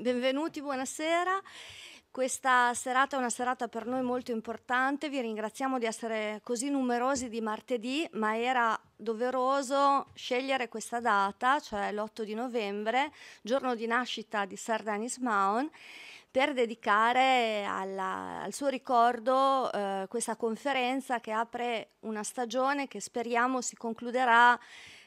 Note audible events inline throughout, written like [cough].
benvenuti, buonasera. Questa serata è una serata per noi molto importante, vi ringraziamo di essere così numerosi di martedì, ma era doveroso scegliere questa data, cioè l'8 di novembre, giorno di nascita di Sardanis Maon, per dedicare alla, al suo ricordo eh, questa conferenza che apre una stagione che speriamo si concluderà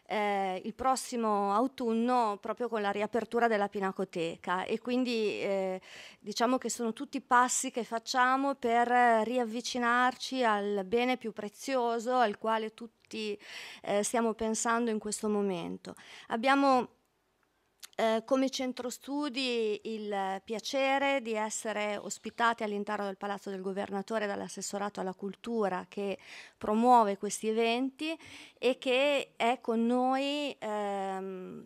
eh, il prossimo autunno proprio con la riapertura della Pinacoteca e quindi eh, diciamo che sono tutti passi che facciamo per riavvicinarci al bene più prezioso al quale tutti eh, stiamo pensando in questo momento. Abbiamo eh, come centro studi il piacere di essere ospitati all'interno del Palazzo del Governatore dall'assessorato alla cultura che promuove questi eventi e che è con noi ehm,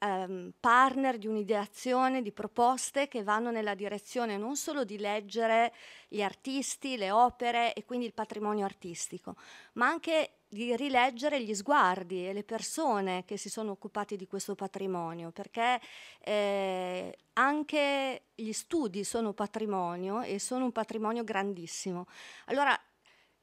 ehm, partner di un'ideazione di proposte che vanno nella direzione non solo di leggere gli artisti, le opere e quindi il patrimonio artistico, ma anche di rileggere gli sguardi e le persone che si sono occupati di questo patrimonio, perché eh, anche gli studi sono patrimonio e sono un patrimonio grandissimo. Allora,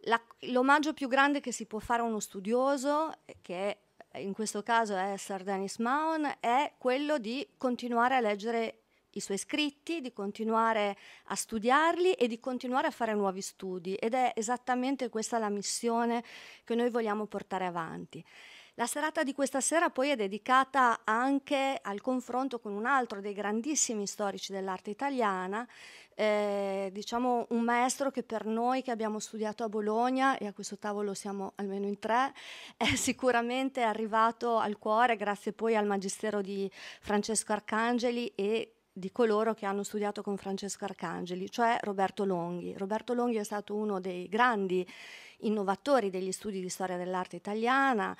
la, l'omaggio più grande che si può fare a uno studioso, che in questo caso è Sir Dennis Mahon, è quello di continuare a leggere i suoi scritti, di continuare a studiarli e di continuare a fare nuovi studi ed è esattamente questa la missione che noi vogliamo portare avanti. La serata di questa sera poi è dedicata anche al confronto con un altro dei grandissimi storici dell'arte italiana, eh, diciamo un maestro che per noi che abbiamo studiato a Bologna e a questo tavolo siamo almeno in tre, [laughs] è sicuramente arrivato al cuore grazie poi al magistero di Francesco Arcangeli e di coloro che hanno studiato con Francesco Arcangeli, cioè Roberto Longhi. Roberto Longhi è stato uno dei grandi innovatori degli studi di storia dell'arte italiana,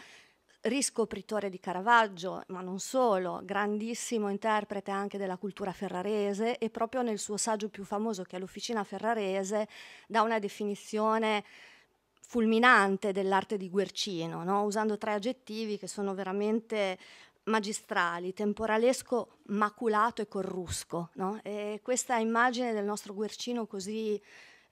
riscopritore di Caravaggio, ma non solo, grandissimo interprete anche della cultura ferrarese e proprio nel suo saggio più famoso che è l'Officina Ferrarese dà una definizione fulminante dell'arte di Guercino, no? usando tre aggettivi che sono veramente magistrali, temporalesco maculato e corrusco. No? E questa immagine del nostro Guercino così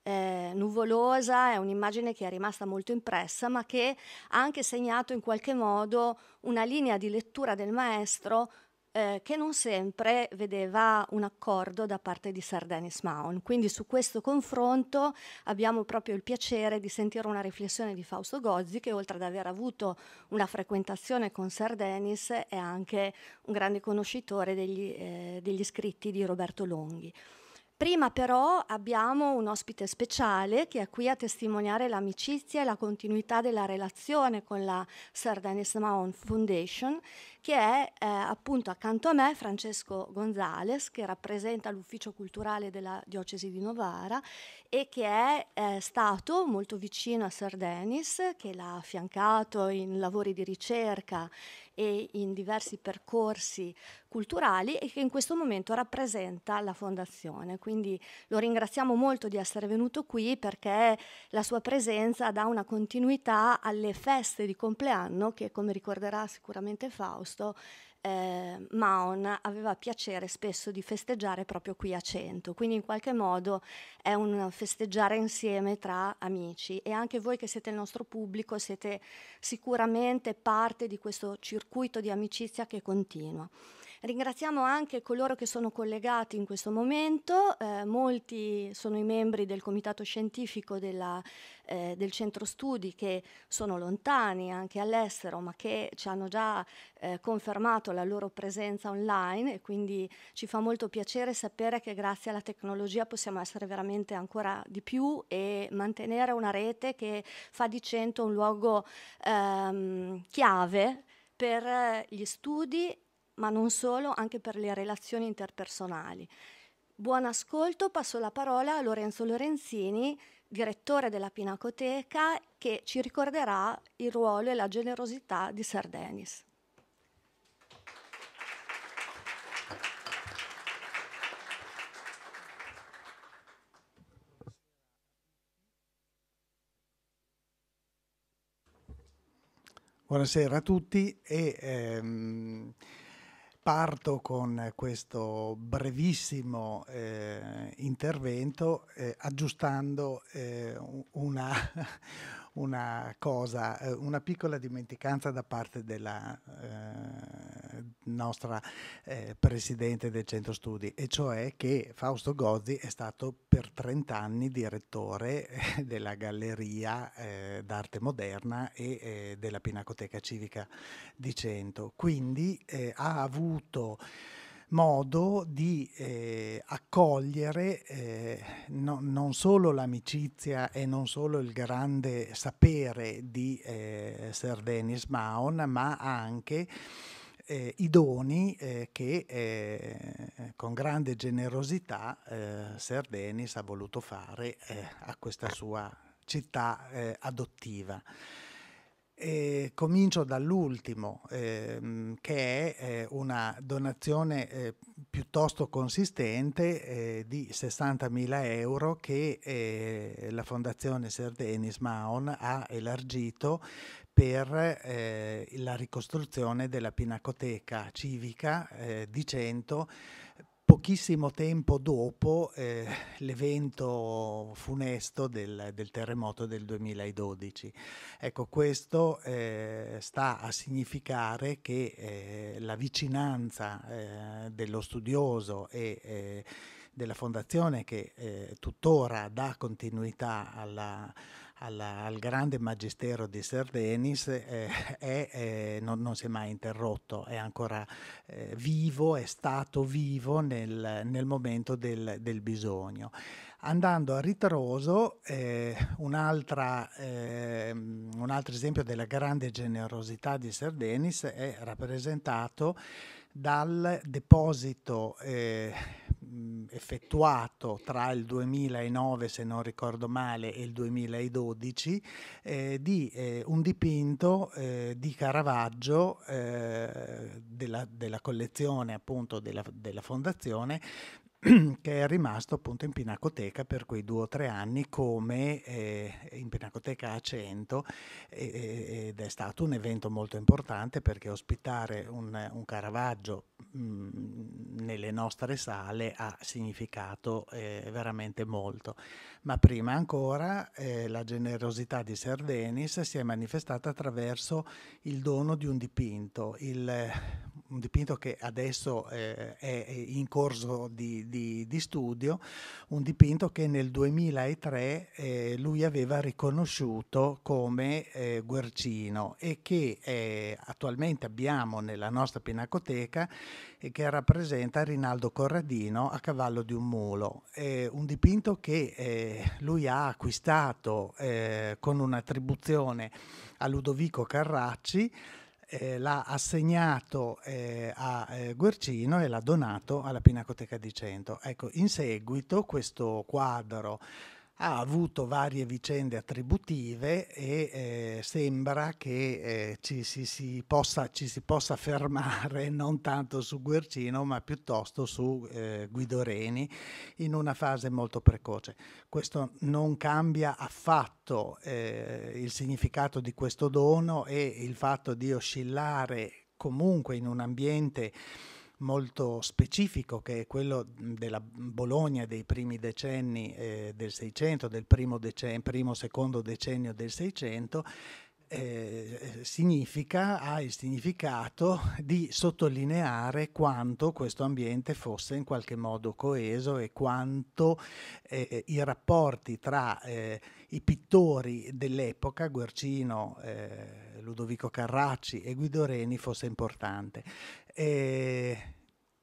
eh, nuvolosa è un'immagine che è rimasta molto impressa, ma che ha anche segnato in qualche modo una linea di lettura del maestro eh, che non sempre vedeva un accordo da parte di Sardanis Maon. Quindi su questo confronto abbiamo proprio il piacere di sentire una riflessione di Fausto Gozzi che oltre ad aver avuto una frequentazione con Sardanis è anche un grande conoscitore degli, eh, degli scritti di Roberto Longhi. Prima però abbiamo un ospite speciale che è qui a testimoniare l'amicizia e la continuità della relazione con la Sardanis Maon Foundation che è eh, appunto accanto a me Francesco Gonzales, che rappresenta l'ufficio culturale della diocesi di Novara e che è eh, stato molto vicino a Sir Denis, che l'ha affiancato in lavori di ricerca e in diversi percorsi culturali e che in questo momento rappresenta la fondazione. Quindi lo ringraziamo molto di essere venuto qui perché la sua presenza dà una continuità alle feste di compleanno che, come ricorderà sicuramente Fausto, piuttosto eh, Maon aveva piacere spesso di festeggiare proprio qui a Cento, quindi in qualche modo è un festeggiare insieme tra amici e anche voi che siete il nostro pubblico siete sicuramente parte di questo circuito di amicizia che continua. Ringraziamo anche coloro che sono collegati in questo momento, eh, molti sono i membri del comitato scientifico della, eh, del centro studi che sono lontani anche all'estero ma che ci hanno già eh, confermato la loro presenza online e quindi ci fa molto piacere sapere che grazie alla tecnologia possiamo essere veramente ancora di più e mantenere una rete che fa di Cento un luogo ehm, chiave per gli studi ma non solo, anche per le relazioni interpersonali. Buon ascolto, passo la parola a Lorenzo Lorenzini, direttore della Pinacoteca, che ci ricorderà il ruolo e la generosità di Sardenis. Buonasera a tutti e ehm, parto con questo brevissimo eh, intervento eh, aggiustando eh, una, [laughs] una, cosa, eh, una piccola dimenticanza da parte della eh, nostra eh, presidente del centro studi, e cioè che Fausto Gozzi è stato per 30 anni direttore eh, della Galleria eh, d'Arte Moderna e eh, della Pinacoteca Civica di Cento. Quindi eh, ha avuto modo di eh, accogliere eh, no, non solo l'amicizia e non solo il grande sapere di eh, Sir Dennis Mahon, ma anche eh, i doni eh, che eh, con grande generosità Ser eh, Denis ha voluto fare eh, a questa sua città eh, adottiva. E comincio dall'ultimo, ehm, che è eh, una donazione eh, piuttosto consistente eh, di 60.000 euro che la Fondazione Ser Denis Maon ha elargito per eh, la ricostruzione della Pinacoteca civica eh, di Cento pochissimo tempo dopo eh, l'evento funesto del, del, terremoto del 2012. Ecco, questo eh, sta a significare che eh, la vicinanza eh, dello studioso e eh, della fondazione che eh, tuttora dà continuità alla alla, al grande magistero di Sir Denis eh, è, non, non, si è mai interrotto, è ancora eh, vivo, è stato vivo nel, nel momento del, del bisogno andando a ritroso, eh, un, eh, un, altro esempio della grande generosità di Sir Denis è rappresentato dal deposito eh, effettuato tra il 2009, se non ricordo male, e il 2012 eh, di eh, un dipinto eh, di Caravaggio eh, della, della, collezione appunto della, della fondazione [clears throat] che è rimasto appunto in Pinacoteca per quei due o tre anni come eh, in Pinacoteca a 100 eh, ed è stato un evento molto importante perché ospitare un, un Caravaggio Mhmm, nelle nostre sale ha significato eh, veramente molto. Ma prima ancora eh, la generosità di Servenis si è manifestata attraverso il dono di un dipinto, il, un dipinto che adesso eh, è in corso di, di, di, studio, un dipinto che nel 2003 eh, lui aveva riconosciuto come eh, Guercino e che eh, attualmente abbiamo nella nostra pinacoteca che rappresenta Rinaldo Corradino a cavallo di un mulo, eh, un dipinto che eh, lui ha acquistato eh, con un'attribuzione a Ludovico Carracci, eh, l'ha assegnato eh, a eh, Guercino e l'ha donato alla Pinacoteca di Cento. Ecco, in seguito questo quadro ha avuto varie vicende attributive e eh, sembra che eh, ci, si, si possa, ci, si, possa, fermare [laughs] non tanto su Guercino ma piuttosto su eh, Guido Reni in una fase molto precoce. Questo non cambia affatto eh, il significato di questo dono e il fatto di oscillare comunque in un ambiente molto specifico che è quello della Bologna dei primi decenni eh, del Seicento, del primo, decen- primo secondo decennio del Seicento, eh, eh, significa, ha il significato di sottolineare quanto questo ambiente fosse in qualche modo coeso e quanto eh, eh i rapporti tra eh, i pittori dell'epoca, Guercino, Ludovico Carracci e Guido Reni, fosse importante. E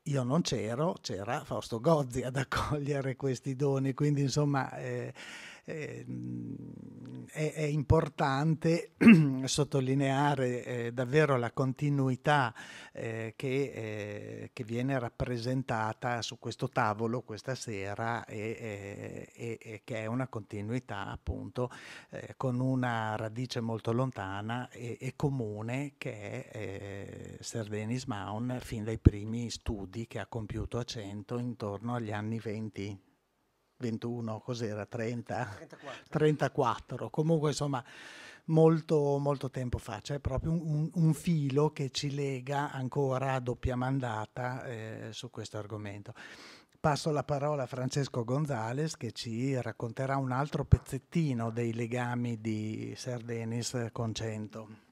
io non c'ero, c'era Fausto Gozzi ad accogliere questi doni, quindi insomma eh, è, è, importante [clears throat] sottolineare eh, davvero la continuità eh, che, eh, che, viene rappresentata su questo tavolo questa sera e, eh, e, e che è una continuità appunto eh, con una radice molto lontana e, e comune che è Sir Denis Maun fin dai primi studi che ha compiuto a Cento intorno agli anni 20. 21, cos'era? 30? 34. 34. Comunque, insomma, molto, molto tempo fa. C'è cioè, proprio un, un, filo che ci lega ancora a doppia mandata eh, su questo argomento. Passo la parola a Francesco Gonzales che ci racconterà un altro pezzettino dei legami di Sir Denis con Cento.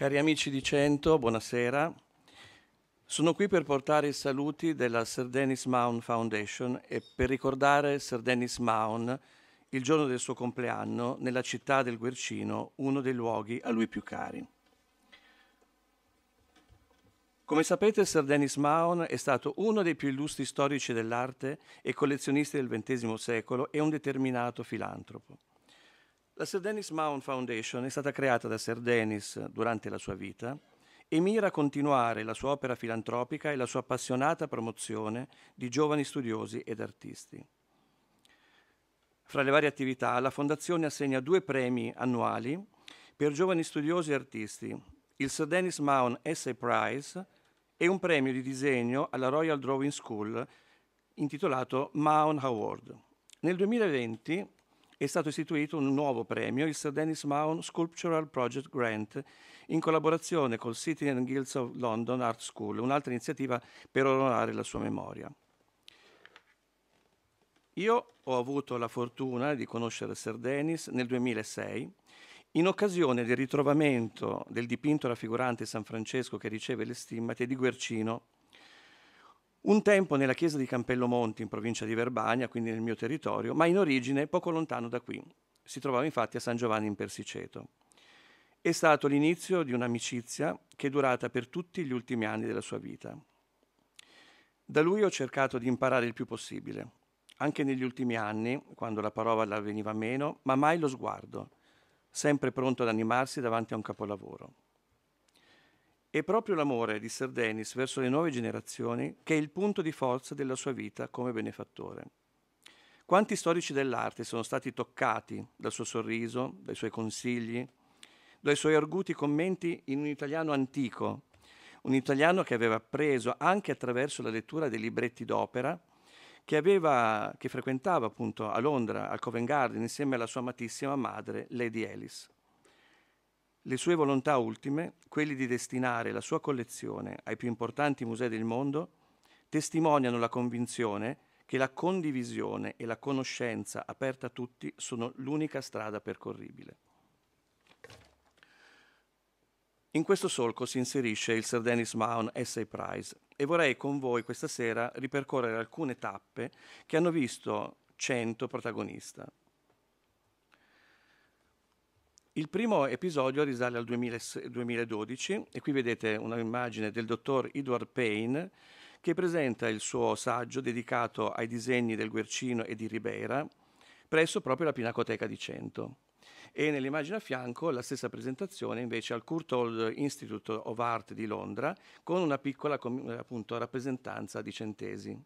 Cari amici di Cento, buonasera. Sono qui per portare i saluti della Sir Dennis Maun Foundation e per ricordare Sir Dennis Maun il giorno del suo compleanno nella città del Guercino, uno dei luoghi a lui più cari. Come sapete, Sir Dennis Mahon è stato uno dei più illustri storici dell'arte e collezionisti del XX secolo e un determinato filantropo. La Sir Dennis Mount Foundation è stata creata da Sir Dennis durante la sua vita e mira a continuare la sua opera filantropica e la sua appassionata promozione di giovani studiosi ed artisti. Fra le varie attività, la Fondazione assegna due premi annuali per giovani studiosi e artisti, il Sir Dennis Mount Essay Prize e un premio di disegno alla Royal Drawing School intitolato Mount Award. Nel 2020 è stato istituito un nuovo premio, il Sir Dennis Mount Sculptural Project Grant, in collaborazione col City and Guilds of London Art School, un'altra iniziativa per onorare la sua memoria. Io ho avuto la fortuna di conoscere Sir Dennis nel 2006 in occasione del ritrovamento del dipinto raffigurante San Francesco che riceve le stimmate di Guercino un tempo nella chiesa di Campellomonti, in provincia di Verbania, quindi nel mio territorio, ma in origine poco lontano da qui. Si trovava infatti a San Giovanni in Persiceto. È stato l'inizio di un'amicizia che è durata per tutti gli ultimi anni della sua vita. Da lui ho cercato di imparare il più possibile, anche negli ultimi anni, quando la parola veniva meno, ma mai lo sguardo, sempre pronto ad animarsi davanti a un capolavoro. È proprio l'amore di Sir Dennis verso le nuove generazioni che è il punto di forza della sua vita come benefattore. Quanti storici dell'arte sono stati toccati dal suo sorriso, dai suoi consigli, dai suoi arguti commenti in un italiano antico, un italiano che aveva appreso anche attraverso la lettura dei libretti d'opera, che, aveva, che frequentava appunto a Londra, al Covent Garden, insieme alla sua amatissima madre, Lady Alice. Le sue volontà ultime, quelli di destinare la sua collezione ai più importanti musei del mondo, testimoniano la convinzione che la condivisione e la conoscenza aperta a tutti sono l'unica strada percorribile. In questo solco si inserisce il Sir Dennis Mahon Essay Prize e vorrei con voi questa sera ripercorrere alcune tappe che hanno visto 100 protagonista. Il primo episodio risale al 2012 e qui vedete un'immagine del dottor Edward Payne che presenta il suo saggio dedicato ai disegni del Guercino e di Ribera presso proprio la Pinacoteca di Cento. E nell'immagine a fianco la stessa presentazione invece al Courtauld Institute of Art di Londra con una piccola appunto, rappresentanza di centesi.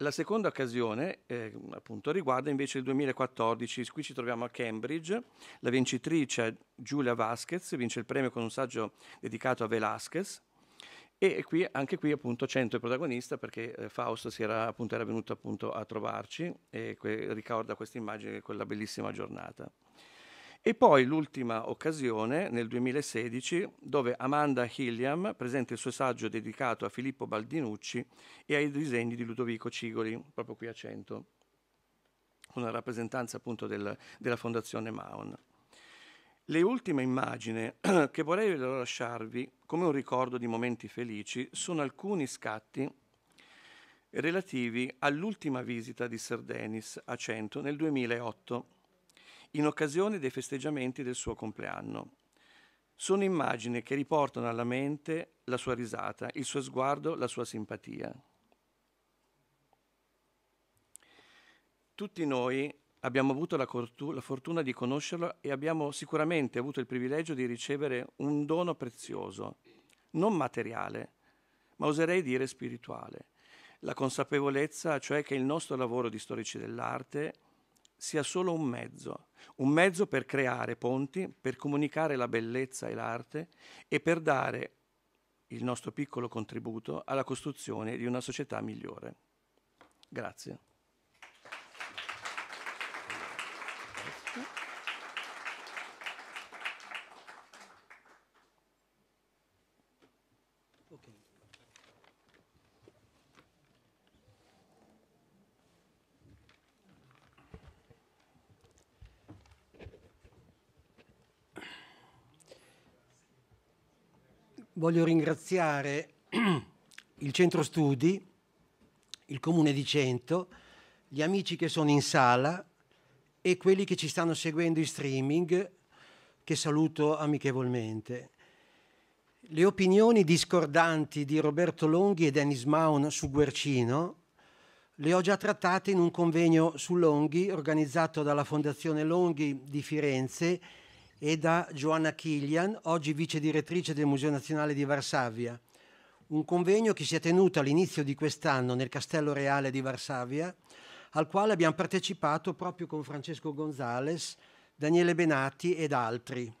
La seconda occasione eh, appunto, riguarda invece il 2014, qui ci troviamo a Cambridge, la vincitrice Giulia Vasquez vince il premio con un saggio dedicato a Velázquez e qui, anche qui appunto Cento il protagonista perché eh, Fausto era, appunto, era venuto appunto, a trovarci e que- ricorda questa immagine, quella bellissima giornata. E poi l'ultima occasione nel 2016 dove Amanda Hilliam presenta il suo saggio dedicato a Filippo Baldinucci e ai disegni di Ludovico Cigoli, proprio qui a Cento, una rappresentanza appunto del, della Fondazione Maon. Le ultime immagini [clears throat] che vorrei lasciarvi come un ricordo di momenti felici sono alcuni scatti relativi all'ultima visita di Sir Denis a Cento nel 2008 in occasione dei festeggiamenti del suo compleanno. Sono immagini che riportano alla mente la sua risata, il suo sguardo, la sua simpatia. Tutti noi abbiamo avuto la, la, fortuna di conoscerlo e abbiamo sicuramente avuto il privilegio di ricevere un dono prezioso, non materiale, ma oserei dire spirituale. La consapevolezza, cioè che il nostro lavoro di storici dell'arte sia solo un mezzo, un mezzo per creare ponti, per comunicare la bellezza e l'arte e per dare il nostro piccolo contributo alla costruzione di una società migliore. Grazie. voglio ringraziare [clears throat] il Centro Studi, il Comune di Cento, gli amici che sono in sala e quelli che ci stanno seguendo in streaming, che saluto amichevolmente. Le opinioni discordanti di Roberto Longhi e Dennis Maun su Guercino le ho già trattate in un convegno su Longhi organizzato dalla Fondazione Longhi di Firenze e da Joanna Killian, oggi vice direttrice del Museo Nazionale di Varsavia. Un convegno che si è tenuto all'inizio di quest'anno nel Castello Reale di Varsavia, al quale abbiamo partecipato proprio con Francesco Gonzales, Daniele Benatti ed altri.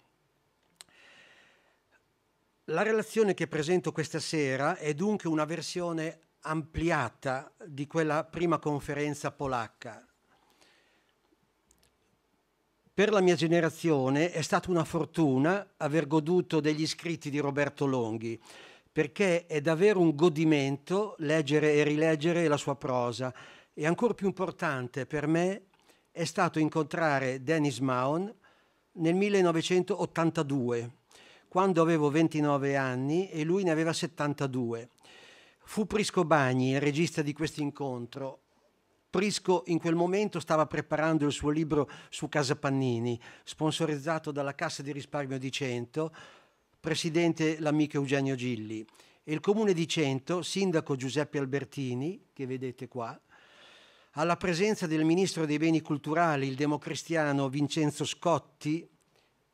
La relazione che presento questa sera è dunque una versione ampliata di quella prima conferenza polacca, per la mia generazione è stata una fortuna aver goduto degli scritti di Roberto Longhi, perché è davvero un godimento leggere e rileggere la sua prosa. E ancora più importante per me è stato incontrare Dennis Mahon nel 1982, quando avevo 29 anni e lui ne aveva 72. Fu Prisco Bagni il regista di questo incontro Prisco in quel momento stava preparando il suo libro su Casa Pannini, sponsorizzato dalla Cassa di risparmio di Cento, presidente l'amico Eugenio Gilli, e il comune di Cento, sindaco Giuseppe Albertini, che vedete qua, alla presenza del ministro dei beni culturali, il democristiano Vincenzo Scotti,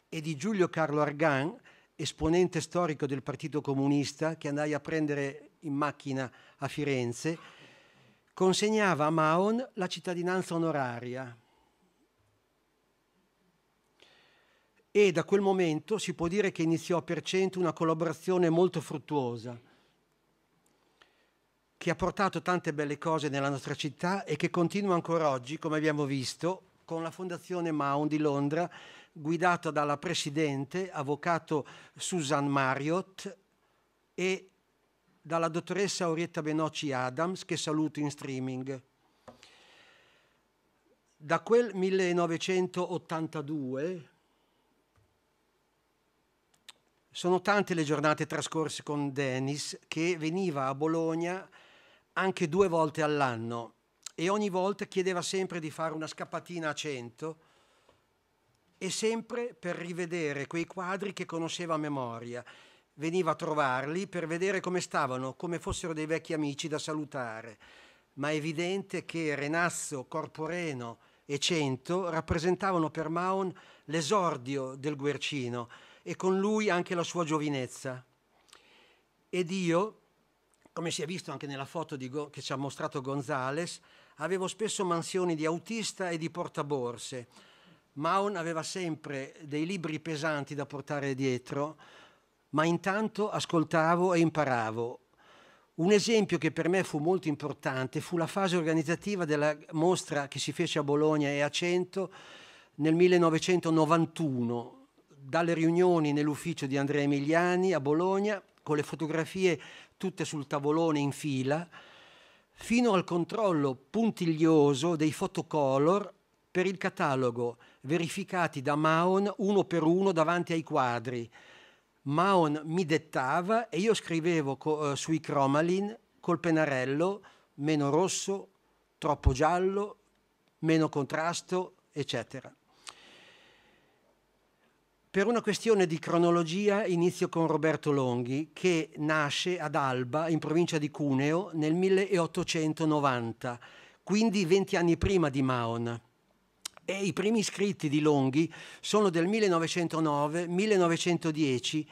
e di Giulio Carlo Argan, esponente storico del Partito Comunista, che andai a prendere in macchina a Firenze consegnava a Maon la cittadinanza onoraria. E da quel momento si può dire che iniziò per Cento una collaborazione molto fruttuosa, che ha portato tante belle cose nella nostra città e che continua ancora oggi, come abbiamo visto, con la Fondazione Maun di Londra, guidata dalla presidente, avvocato Susan Marriott, e dalla dottoressa Aurietta Benocci Adams, che saluto in streaming. Da quel 1982 sono tante le giornate trascorse con Dennis, che veniva a Bologna anche due volte all'anno e ogni volta chiedeva sempre di fare una scappatina a cento e sempre per rivedere quei quadri che conosceva a memoria veniva a trovarli per vedere come stavano, come fossero dei vecchi amici da salutare, ma è evidente che Renasso, Corporeno e Cento rappresentavano per Maon l'esordio del Guercino e con lui anche la sua giovinezza. Ed io, come si è visto anche nella foto Go- che ci ha mostrato Gonzales, avevo spesso mansioni di autista e di portaborse. Maon aveva sempre dei libri pesanti da portare dietro, ma intanto ascoltavo e imparavo. Un esempio che per me fu molto importante fu la fase organizzativa della mostra che si fece a Bologna e a Cento nel 1991, dalle riunioni nell'ufficio di Andrea Emiliani a Bologna, con le fotografie tutte sul tavolone in fila, fino al controllo puntiglioso dei fotocolor per il catalogo, verificati da Maon uno per uno davanti ai quadri, Maon mi dettava e io scrivevo co- eh, sui cromalin col pennarello meno rosso, troppo giallo, meno contrasto, eccetera. Per una questione di cronologia inizio con Roberto Longhi, che nasce ad Alba, in provincia di Cuneo, nel 1890, quindi 20 anni prima di Maon e i primi scritti di Longhi sono del 1909-1910,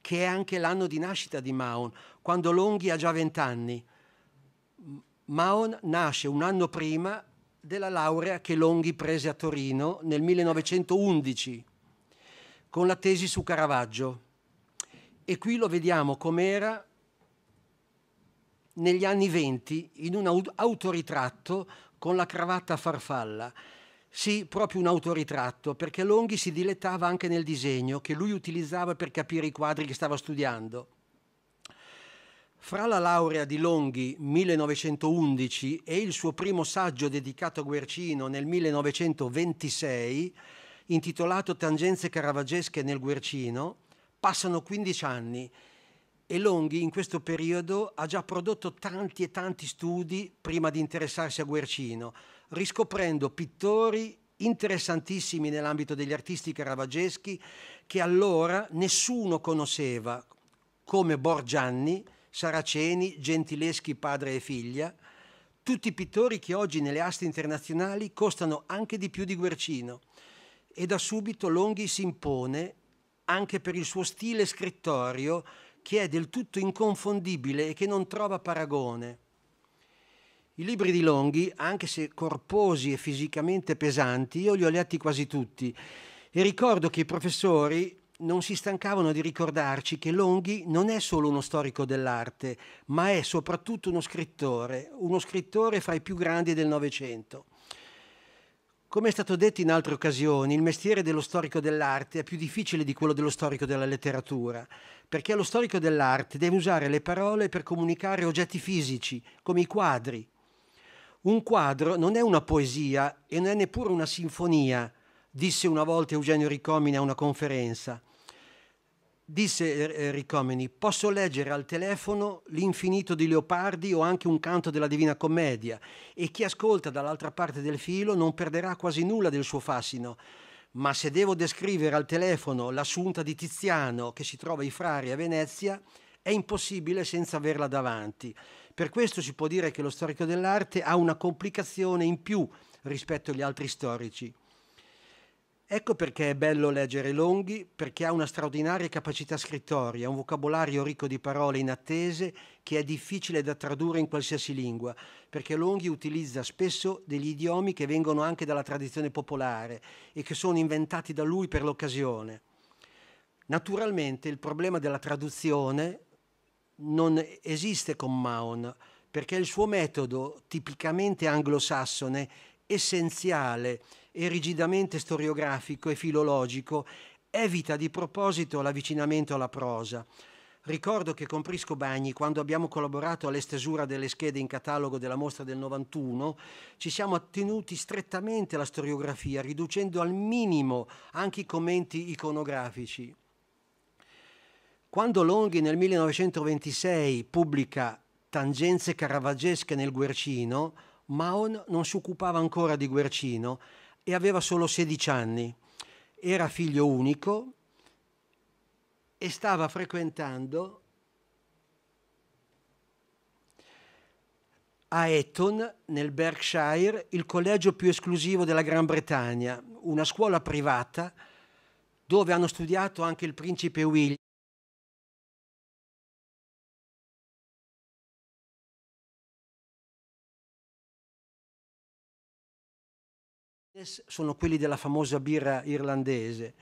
che è anche l'anno di nascita di Maon, quando Longhi ha già vent'anni. Maon nasce un anno prima della laurea che Longhi prese a Torino nel 1911 con la tesi su Caravaggio. E qui lo vediamo com'era negli anni venti in un autoritratto con la cravatta a farfalla. Sì, proprio un autoritratto, perché Longhi si dilettava anche nel disegno che lui utilizzava per capire i quadri che stava studiando. Fra la laurea di Longhi 1911 e il suo primo saggio dedicato a Guercino nel 1926, intitolato Tangenze caravaggesche nel Guercino, passano 15 anni e Longhi in questo periodo ha già prodotto tanti e tanti studi prima di interessarsi a Guercino riscoprendo pittori interessantissimi nell'ambito degli artisti caravageschi che allora nessuno conosceva, come Borgianni, Saraceni, Gentileschi padre e figlia, tutti pittori che oggi nelle aste internazionali costano anche di più di Guercino. E da subito Longhi si impone anche per il suo stile scrittorio che è del tutto inconfondibile e che non trova paragone. I libri di Longhi, anche se corposi e fisicamente pesanti, io li ho letti quasi tutti e ricordo che i professori non si stancavano di ricordarci che Longhi non è solo uno storico dell'arte, ma è soprattutto uno scrittore, uno scrittore fra i più grandi del Novecento. Come è stato detto in altre occasioni, il mestiere dello storico dell'arte è più difficile di quello dello storico della letteratura, perché lo storico dell'arte deve usare le parole per comunicare oggetti fisici, come i quadri, un quadro non è una poesia e non è neppure una sinfonia, disse una volta Eugenio Ricomini a una conferenza. Disse eh, eh, Ricomini, posso leggere al telefono l'infinito di Leopardi o anche un canto della Divina Commedia e chi ascolta dall'altra parte del filo non perderà quasi nulla del suo fascino. Ma se devo descrivere al telefono l'assunta di Tiziano che si trova i Frari a Venezia, è impossibile senza averla davanti. Per questo si può dire che lo storico dell'arte ha una complicazione in più rispetto agli altri storici. Ecco perché è bello leggere Longhi, perché ha una straordinaria capacità scrittoria, un vocabolario ricco di parole inattese che è difficile da tradurre in qualsiasi lingua, perché Longhi utilizza spesso degli idiomi che vengono anche dalla tradizione popolare e che sono inventati da lui per l'occasione. Naturalmente il problema della traduzione non esiste con Mahon, perché il suo metodo tipicamente anglosassone, essenziale e rigidamente storiografico e filologico, evita di proposito l'avvicinamento alla prosa. Ricordo che con Prisco Bagni, quando abbiamo collaborato alla stesura delle schede in catalogo della mostra del 91, ci siamo attenuti strettamente alla storiografia, riducendo al minimo anche i commenti iconografici. Quando Longhi nel 1926 pubblica Tangenze caravaggesche nel Guercino, Maon non si occupava ancora di Guercino e aveva solo 16 anni. Era figlio unico e stava frequentando a Eton, nel Berkshire, il collegio più esclusivo della Gran Bretagna, una scuola privata dove hanno studiato anche il principe William. sono quelli della famosa birra irlandese.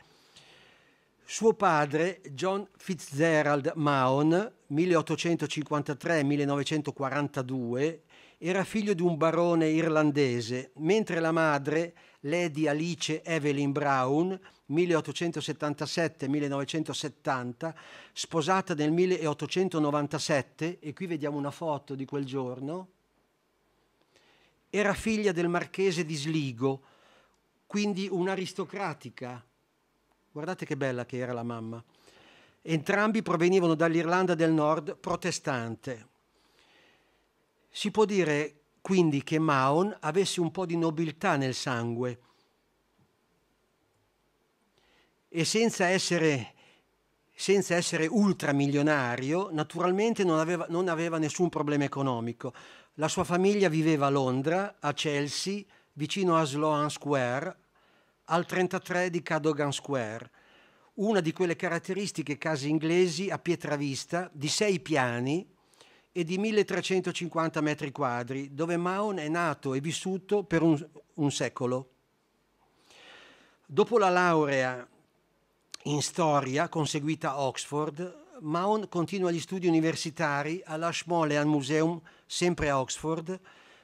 Suo padre, John Fitzgerald Mahon, 1853-1942, era figlio di un barone irlandese, mentre la madre, Lady Alice Evelyn Brown, 1877-1970, sposata nel 1897, e qui vediamo una foto di quel giorno, era figlia del marchese di Sligo, quindi un'aristocratica. Guardate che bella che era la mamma. Entrambi provenivano dall'Irlanda del Nord protestante. Si può dire quindi che Mahon avesse un po' di nobiltà nel sangue e senza essere, senza essere ultramilionario, naturalmente non aveva, non aveva nessun problema economico. La sua famiglia viveva a Londra, a Chelsea, vicino a Sloan Square, al 33 di Cadogan Square, una di quelle caratteristiche case inglesi a pietra vista, di sei piani e di 1350 metri quadri, dove Mahon è nato e vissuto per un, un secolo. Dopo la laurea in storia conseguita a Oxford, Mahon continua gli studi universitari all'Ashmolean Museum, sempre a Oxford,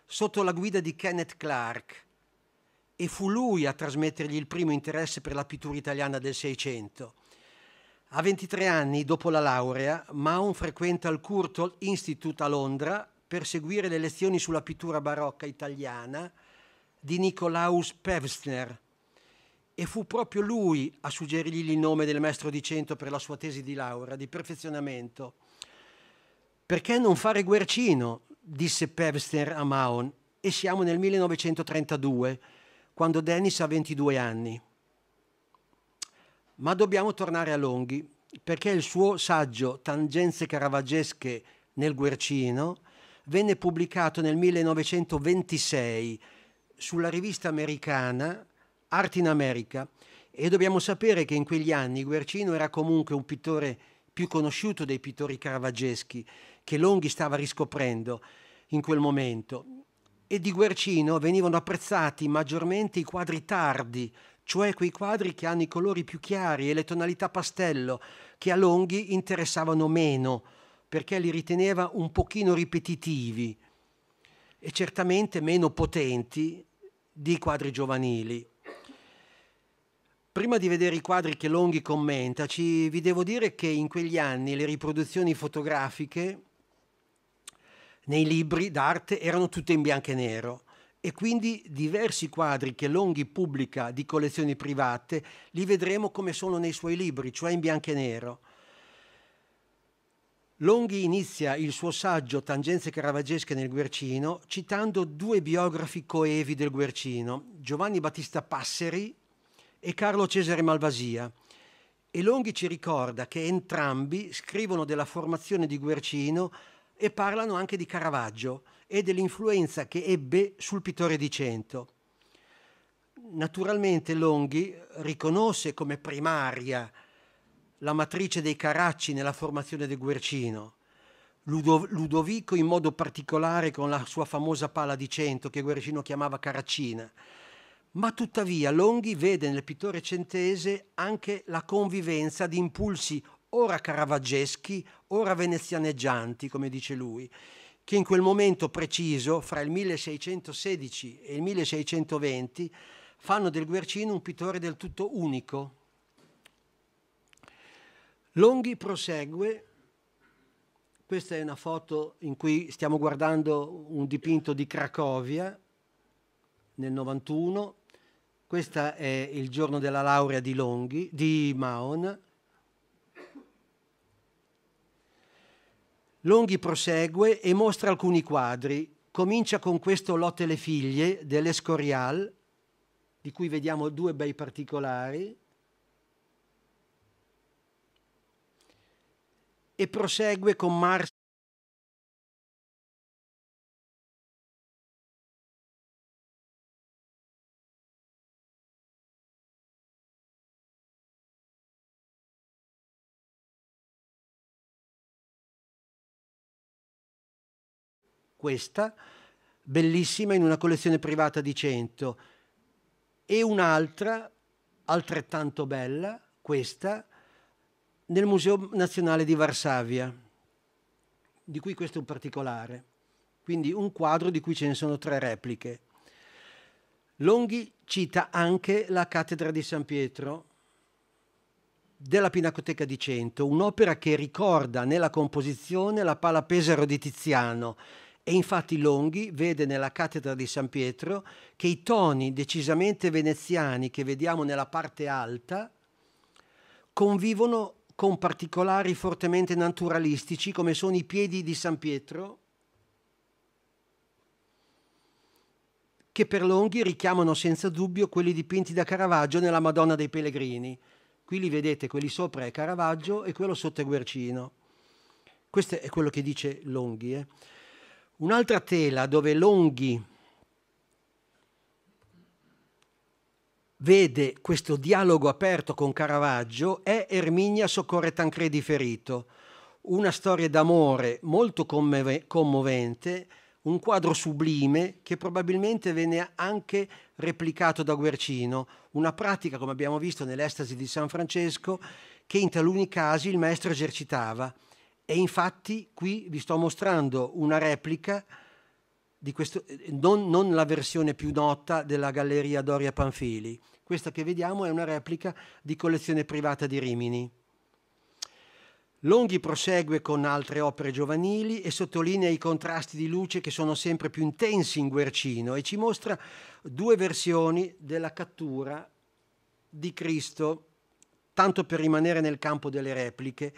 sotto la guida di Kenneth Clark e fu lui a trasmettergli il primo interesse per la pittura italiana del Seicento. A 23 anni, dopo la laurea, Maun frequenta il Courtauld Institute a Londra per seguire le lezioni sulla pittura barocca italiana di Nicolaus Pevsner. E fu proprio lui a suggerirgli il nome del maestro di Cento per la sua tesi di laurea, di perfezionamento. Perché non fare Guercino? disse Pevster a Mahon, e siamo nel 1932, quando Dennis ha 22 anni. Ma dobbiamo tornare a Longhi, perché il suo saggio Tangenze caravaggesche nel Guercino venne pubblicato nel 1926 sulla rivista americana Art in America e dobbiamo sapere che in quegli anni Guercino era comunque un pittore più conosciuto dei pittori caravaggeschi che Longhi stava riscoprendo in quel momento. E di Guercino venivano apprezzati maggiormente i quadri tardi, cioè quei quadri che hanno i colori più chiari e le tonalità pastello, che a Longhi interessavano meno, perché li riteneva un pochino ripetitivi e certamente meno potenti di quadri giovanili. Prima di vedere i quadri che Longhi commenta, ci, vi devo dire che in quegli anni le riproduzioni fotografiche nei libri d'arte erano tutte in bianco e nero e quindi diversi quadri che Longhi pubblica di collezioni private li vedremo come sono nei suoi libri, cioè in bianco e nero. Longhi inizia il suo saggio Tangenze caravaggesche nel Guercino citando due biografi coevi del Guercino, Giovanni Battista Passeri e Carlo Cesare Malvasia. E Longhi ci ricorda che entrambi scrivono della formazione di Guercino e parlano anche di Caravaggio e dell'influenza che ebbe sul pittore di Cento. Naturalmente Longhi riconosce come primaria la matrice dei Caracci nella formazione del Guercino, Ludo, Ludovico in modo particolare con la sua famosa pala di cento che Guercino chiamava Caraccina, ma tuttavia Longhi vede nel pittore centese anche la convivenza di impulsi ora caravaggeschi, ora venezianeggianti, come dice lui, che in quel momento preciso, fra il 1616 e il 1620, fanno del Guercino un pittore del tutto unico. Longhi prosegue, questa è una foto in cui stiamo guardando un dipinto di Cracovia nel 91, questo è il giorno della laurea di, Longhi, di Maon, Longhi prosegue e mostra alcuni quadri. Comincia con questo Lotte le figlie dell'Escorial, di cui vediamo due bei particolari, e prosegue con Mars questa, bellissima, in una collezione privata di 100, e un'altra altrettanto bella, questa, nel Museo Nazionale di Varsavia, di cui questo è un particolare. Quindi un quadro di cui ce ne sono tre repliche. Longhi cita anche la cattedra di San Pietro della Pinacoteca di Cento, un'opera che ricorda nella composizione la pala Pesaro di Tiziano e infatti Longhi vede nella cattedra di San Pietro che i toni decisamente veneziani che vediamo nella parte alta convivono con particolari fortemente naturalistici come sono i piedi di San Pietro che per Longhi richiamano senza dubbio quelli dipinti da Caravaggio nella Madonna dei Pellegrini. Qui li vedete, quelli sopra è Caravaggio e quello sotto è Guercino. Questo è quello che dice Longhi. Eh. Un'altra tela dove Longhi vede questo dialogo aperto con Caravaggio è Erminia soccorre Tancredi ferito, una storia d'amore molto commovente, un quadro sublime che probabilmente venne anche replicato da Guercino, una pratica, come abbiamo visto nell'estasi di San Francesco, che in taluni casi il maestro esercitava. E infatti qui vi sto mostrando una replica di questo, non, non la versione più nota della galleria Doria Panfili. Questa che vediamo è una replica di collezione privata di Rimini. Longhi prosegue con altre opere giovanili e sottolinea i contrasti di luce che sono sempre più intensi in Guercino e ci mostra due versioni della cattura di Cristo, tanto per rimanere nel campo delle repliche.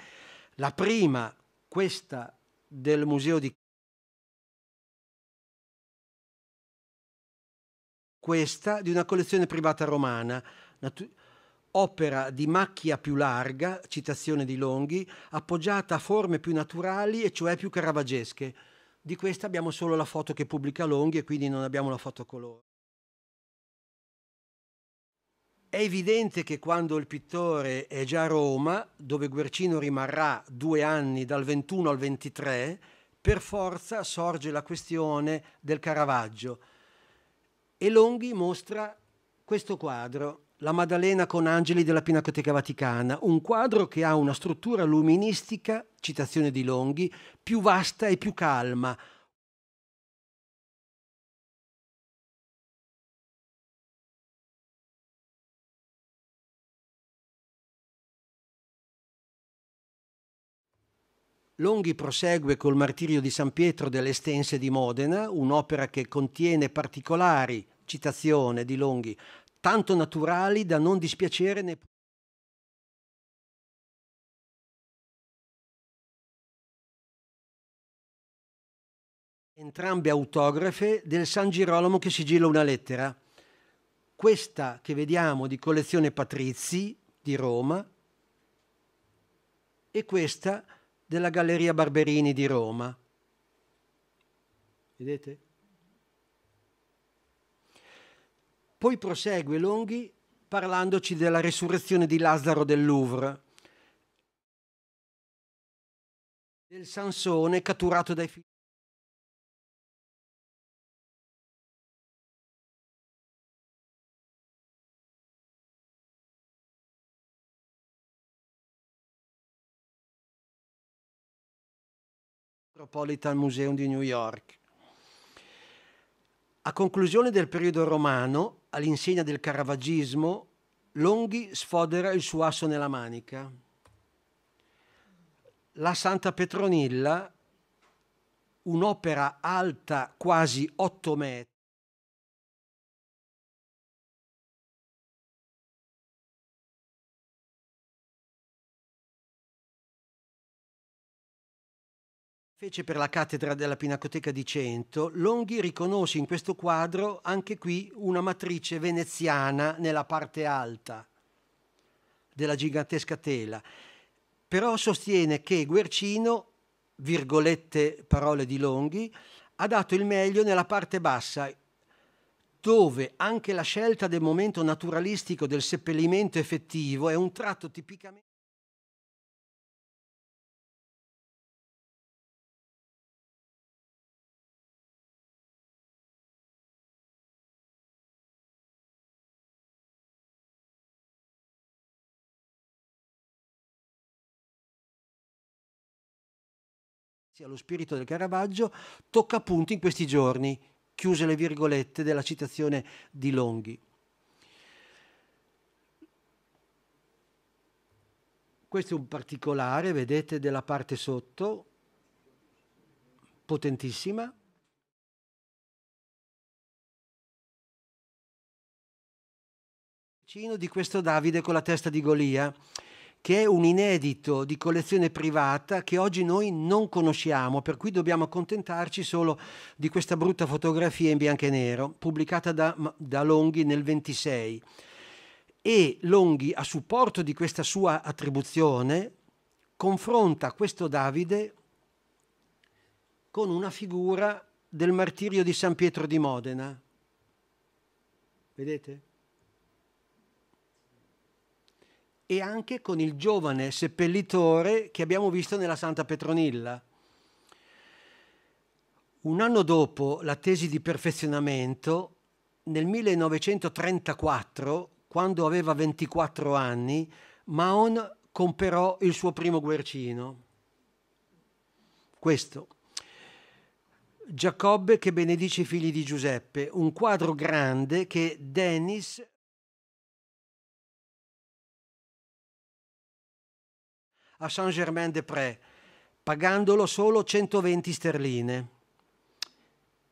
La prima questa del museo di questa di una collezione privata romana, opera di macchia più larga, citazione di Longhi, appoggiata a forme più naturali e cioè più caravagesche. Di questa abbiamo solo la foto che pubblica Longhi e quindi non abbiamo la foto colore. È evidente che quando il pittore è già a Roma, dove Guercino rimarrà due anni dal 21 al 23, per forza sorge la questione del Caravaggio. E Longhi mostra questo quadro, La Maddalena con angeli della Pinacoteca Vaticana, un quadro che ha una struttura luministica, citazione di Longhi, più vasta e più calma, Longhi prosegue col martirio di San Pietro delle Stense di Modena, un'opera che contiene particolari, citazione di Longhi, tanto naturali da non dispiacere né... entrambe autografe del San Girolamo che sigilla una lettera. Questa che vediamo di collezione Patrizi di Roma e questa della Galleria Barberini di Roma. Vedete? Poi prosegue Longhi parlandoci della resurrezione di Lazzaro del Louvre, del Sansone catturato dai figli Metropolitan Museum di New York. A conclusione del periodo romano, all'insegna del caravaggismo, Longhi sfodera il suo asso nella manica. La Santa Petronilla, un'opera alta quasi 8 metri, fece per la cattedra della Pinacoteca di Cento, Longhi riconosce in questo quadro anche qui una matrice veneziana nella parte alta della gigantesca tela, però sostiene che Guercino, virgolette parole di Longhi, ha dato il meglio nella parte bassa, dove anche la scelta del momento naturalistico del seppellimento effettivo è un tratto tipicamente... sia lo spirito del Caravaggio, tocca appunto in questi giorni, chiuse le virgolette della citazione di Longhi. Questo è un particolare, vedete, della parte sotto, potentissima. di questo Davide con la testa di Golia che è un inedito di collezione privata che oggi noi non conosciamo, per cui dobbiamo accontentarci solo di questa brutta fotografia in bianco e nero, pubblicata da, da Longhi nel 26. E Longhi, a supporto di questa sua attribuzione, confronta questo Davide con una figura del martirio di San Pietro di Modena. Vedete? e anche con il giovane seppellitore che abbiamo visto nella Santa Petronilla. Un anno dopo la tesi di perfezionamento, nel 1934, quando aveva 24 anni, Maon comperò il suo primo guercino. Questo. Giacobbe che benedice i figli di Giuseppe, un quadro grande che Dennis a Saint-Germain-des-Prés, pagandolo solo 120 sterline.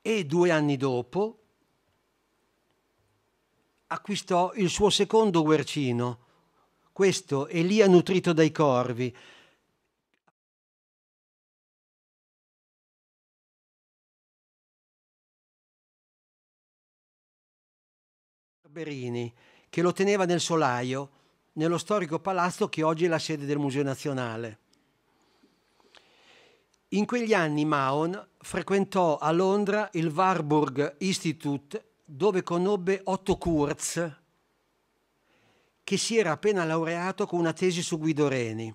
E due anni dopo acquistò il suo secondo guercino, questo Elia nutrito dai corvi, Berini, che lo teneva nel solaio nello storico palazzo che oggi è la sede del Museo Nazionale. In quegli anni Mahon frequentò a Londra il Warburg Institute dove conobbe Otto Kurz, che si era appena laureato con una tesi su Guido Reni.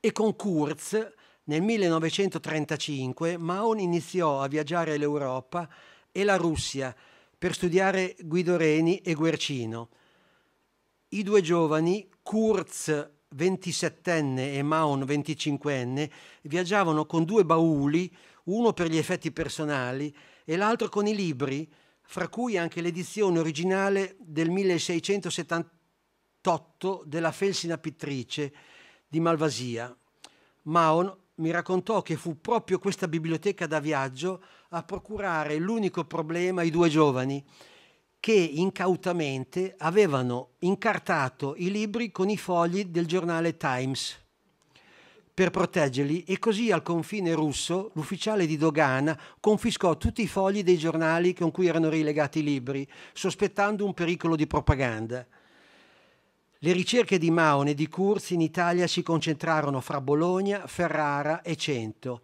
E con Kurz, nel 1935, Mahon iniziò a viaggiare l'Europa e la Russia per studiare Guido Reni e Guercino i due giovani, Kurz 27enne e Maon 25enne, viaggiavano con due bauli, uno per gli effetti personali e l'altro con i libri, fra cui anche l'edizione originale del 1678 della Felsina Pittrice di Malvasia. Maon mi raccontò che fu proprio questa biblioteca da viaggio a procurare l'unico problema ai due giovani, che incautamente avevano incartato i libri con i fogli del giornale Times per proteggerli e così al confine russo l'ufficiale di dogana confiscò tutti i fogli dei giornali con cui erano rilegati i libri, sospettando un pericolo di propaganda. Le ricerche di Maone e di Kurz in Italia si concentrarono fra Bologna, Ferrara e Cento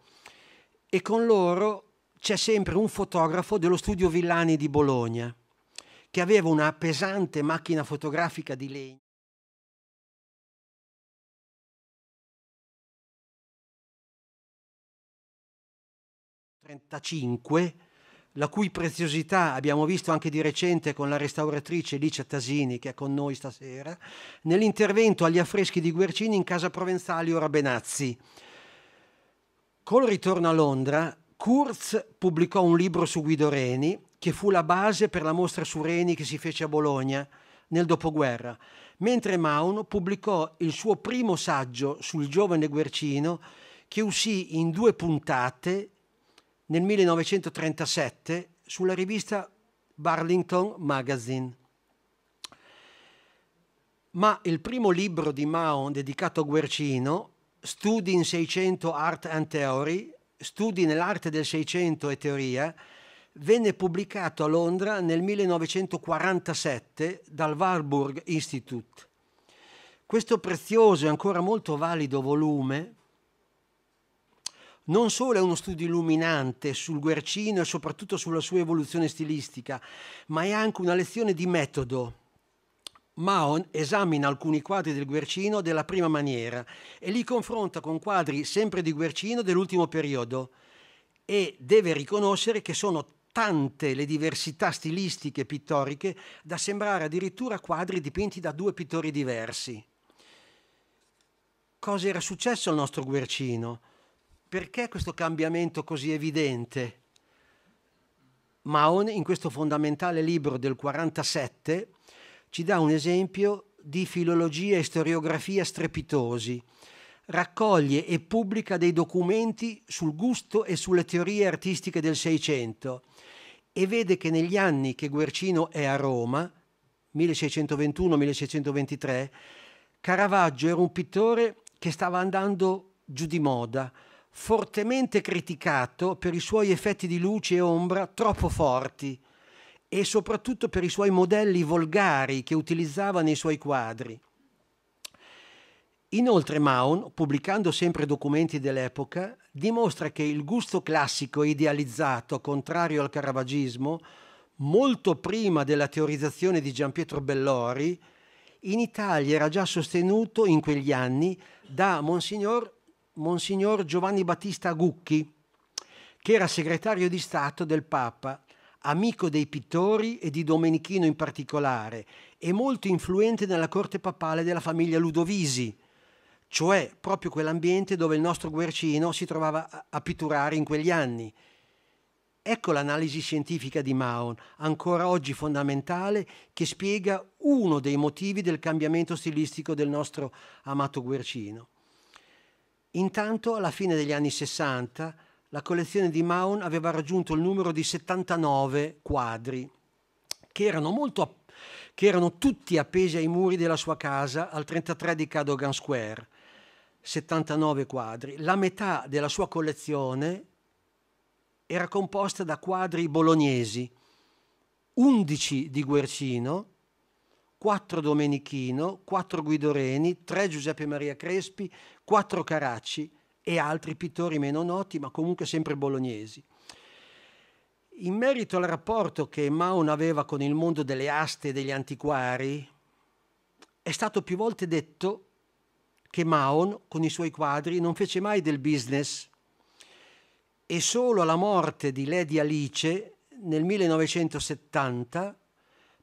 e con loro c'è sempre un fotografo dello studio Villani di Bologna che aveva una pesante macchina fotografica di legno. la cui preziosità abbiamo visto anche di recente con la restauratrice Licia Tasini che è con noi stasera, nell'intervento agli affreschi di Guercini in casa Provenzali ora Benazzi. Col ritorno a Londra Kurz pubblicò un libro su Guido Reni, che fu la base per la mostra su Reni che si fece a Bologna nel dopoguerra, mentre Mauno pubblicò il suo primo saggio sul giovane Guercino, che uscì in due puntate nel 1937 sulla rivista Burlington Magazine. Ma il primo libro di Mao dedicato a Guercino, Studi in 600 Art and Theory, Studi nell'arte del Seicento e teoria, venne pubblicato a Londra nel 1947 dal Warburg Institute. Questo prezioso e ancora molto valido volume non solo è uno studio illuminante sul Guercino e soprattutto sulla sua evoluzione stilistica, ma è anche una lezione di metodo Mahon esamina alcuni quadri del Guercino della prima maniera e li confronta con quadri sempre di Guercino dell'ultimo periodo e deve riconoscere che sono tante le diversità stilistiche e pittoriche da sembrare addirittura quadri dipinti da due pittori diversi. Cosa era successo al nostro Guercino? Perché questo cambiamento così evidente? Mahon in questo fondamentale libro del 47 ci dà un esempio di filologia e storiografia strepitosi. Raccoglie e pubblica dei documenti sul gusto e sulle teorie artistiche del Seicento e vede che negli anni che Guercino è a Roma, 1621-1623, Caravaggio era un pittore che stava andando giù di moda, fortemente criticato per i suoi effetti di luce e ombra troppo forti e soprattutto per i suoi modelli volgari che utilizzava nei suoi quadri. Inoltre Maun, pubblicando sempre documenti dell'epoca, dimostra che il gusto classico idealizzato, contrario al caravagismo, molto prima della teorizzazione di Gian Pietro Bellori, in Italia era già sostenuto in quegli anni da Monsignor, Monsignor Giovanni Battista Gucchi, che era segretario di Stato del Papa amico dei pittori e di Domenichino in particolare, e molto influente nella corte papale della famiglia Ludovisi, cioè proprio quell'ambiente dove il nostro Guercino si trovava a pitturare in quegli anni. Ecco l'analisi scientifica di Mahon, ancora oggi fondamentale, che spiega uno dei motivi del cambiamento stilistico del nostro amato Guercino. Intanto, alla fine degli anni Sessanta, la collezione di Maun aveva raggiunto il numero di 79 quadri, che erano, molto, che erano tutti appesi ai muri della sua casa al 33 di Cadogan Square. 79 quadri. La metà della sua collezione era composta da quadri bolognesi, 11 di Guercino, 4 Domenichino, 4 Guidoreni, 3 Giuseppe Maria Crespi, 4 Caracci, e altri pittori meno noti, ma comunque sempre bolognesi. In merito al rapporto che Maun aveva con il mondo delle aste e degli antiquari, è stato più volte detto che Maon con i suoi quadri non fece mai del business e solo alla morte di Lady Alice nel 1970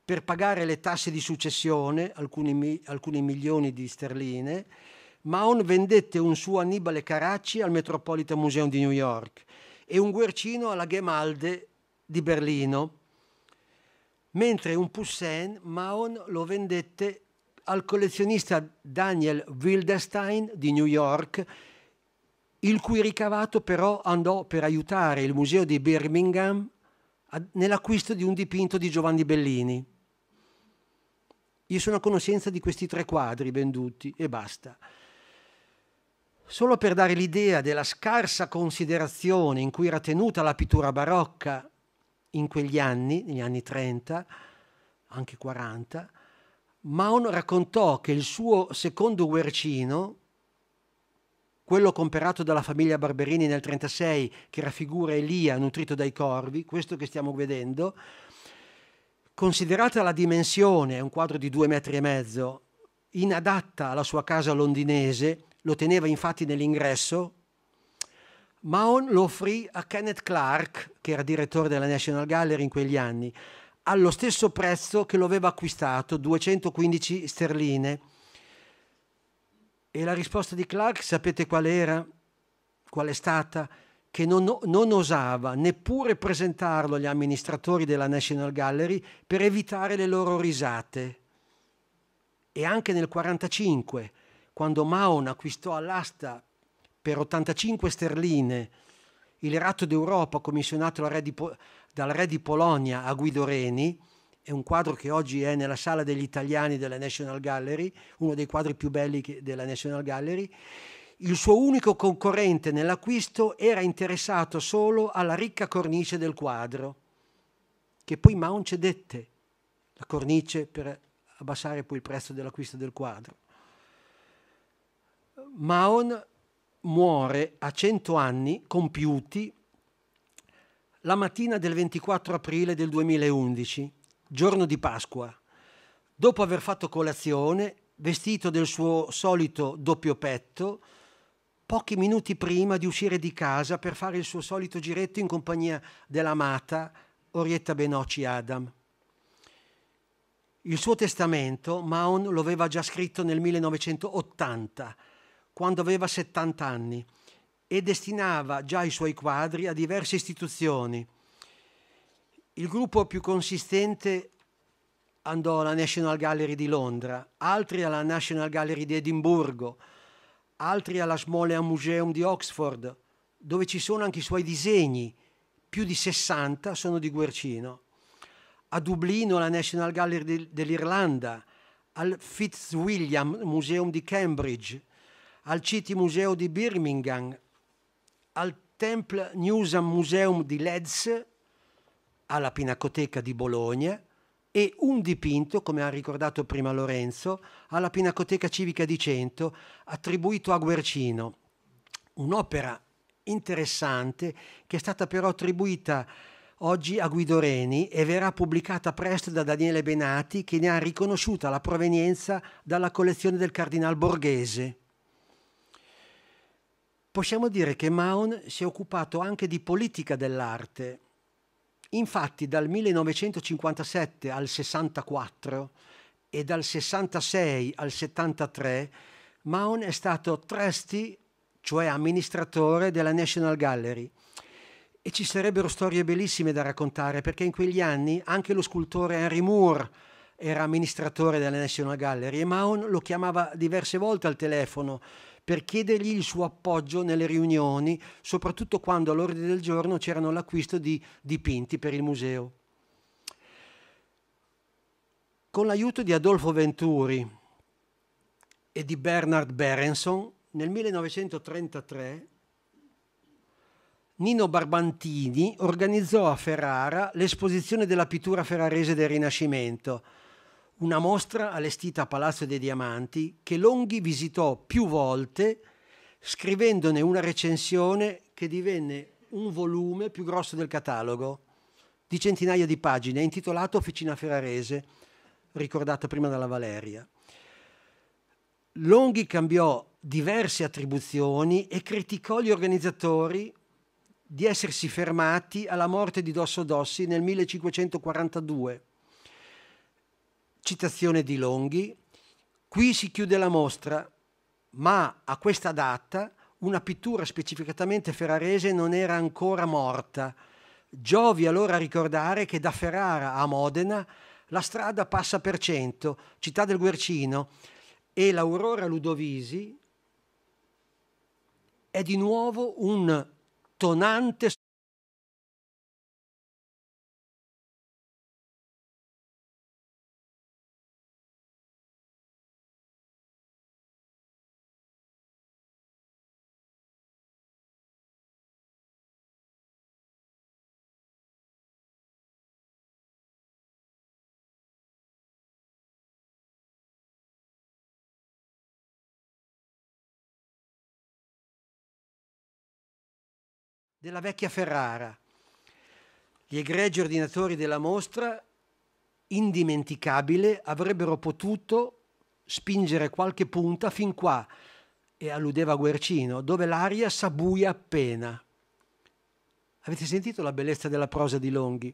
per pagare le tasse di successione, alcuni, alcuni milioni di sterline, Mahon vendette un suo Annibale Caracci al Metropolitan Museum di New York e un Guercino alla Gemalde di Berlino, mentre un Poussin Mahon lo vendette al collezionista Daniel Wilderstein di New York, il cui ricavato però andò per aiutare il museo di Birmingham nell'acquisto di un dipinto di Giovanni Bellini. Io sono a conoscenza di questi tre quadri venduti e basta. Solo per dare l'idea della scarsa considerazione in cui era tenuta la pittura barocca in quegli anni, negli anni 30, anche 40, Maon raccontò che il suo secondo guercino, quello comperato dalla famiglia Barberini nel 1936, che raffigura Elia nutrito dai corvi, questo che stiamo vedendo, considerata la dimensione, un quadro di due metri e mezzo, inadatta alla sua casa londinese, lo teneva infatti nell'ingresso, Mahon lo offrì a Kenneth Clark, che era direttore della National Gallery in quegli anni, allo stesso prezzo che lo aveva acquistato, 215 sterline. E la risposta di Clark, sapete qual era? Qual è stata? Che non, non osava neppure presentarlo agli amministratori della National Gallery per evitare le loro risate. E anche nel 1945 quando Maon acquistò all'asta per 85 sterline il ratto d'Europa commissionato dal re, di, dal re di Polonia a Guido Reni, è un quadro che oggi è nella sala degli italiani della National Gallery, uno dei quadri più belli della National Gallery, il suo unico concorrente nell'acquisto era interessato solo alla ricca cornice del quadro, che poi Maun cedette la cornice per abbassare poi il prezzo dell'acquisto del quadro. Maon muore a 100 anni compiuti la mattina del 24 aprile del 2011, giorno di Pasqua, dopo aver fatto colazione, vestito del suo solito doppio petto, pochi minuti prima di uscire di casa per fare il suo solito giretto in compagnia dell'amata Orietta Benocci Adam. Il suo testamento Maon lo aveva già scritto nel 1980 quando aveva 70 anni e destinava già i suoi quadri a diverse istituzioni. Il gruppo più consistente andò alla National Gallery di Londra, altri alla National Gallery di Edimburgo, altri alla Smolea Museum di Oxford, dove ci sono anche i suoi disegni, più di 60 sono di Guercino. A Dublino alla National Gallery dell'Irlanda, al Fitzwilliam Museum di Cambridge, al City Museo di Birmingham, al Temple Newsam Museum di Leeds, alla Pinacoteca di Bologna e un dipinto, come ha ricordato prima Lorenzo, alla Pinacoteca Civica di Cento, attribuito a Guercino. Un'opera interessante che è stata però attribuita oggi a Guido Reni e verrà pubblicata presto da Daniele Benati che ne ha riconosciuta la provenienza dalla collezione del Cardinal Borghese possiamo dire che Mahon si è occupato anche di politica dell'arte. Infatti dal 1957 al 64 e dal 66 al 73 Mahon è stato trustee, cioè amministratore della National Gallery. E ci sarebbero storie bellissime da raccontare perché in quegli anni anche lo scultore Henry Moore era amministratore della National Gallery e Mahon lo chiamava diverse volte al telefono per chiedergli il suo appoggio nelle riunioni, soprattutto quando all'ordine del giorno c'erano l'acquisto di dipinti per il museo. Con l'aiuto di Adolfo Venturi e di Bernard Berenson, nel 1933 Nino Barbantini organizzò a Ferrara l'esposizione della pittura ferrarese del Rinascimento una mostra allestita a Palazzo dei Diamanti che Longhi visitò più volte scrivendone una recensione che divenne un volume più grosso del catalogo di centinaia di pagine intitolato Officina Ferrarese, ricordata prima dalla Valeria. Longhi cambiò diverse attribuzioni e criticò gli organizzatori di essersi fermati alla morte di Dosso Dossi nel 1542 citazione di Longhi, qui si chiude la mostra, ma a questa data una pittura specificatamente ferrarese non era ancora morta. Giovi allora ricordare che da Ferrara a Modena la strada passa per Cento, città del Guercino, e l'Aurora Ludovisi è di nuovo un tonante della vecchia Ferrara. Gli egregi ordinatori della mostra, indimenticabile, avrebbero potuto spingere qualche punta fin qua, e alludeva a Guercino, dove l'aria s'abbuia appena. Avete sentito la bellezza della prosa di Longhi?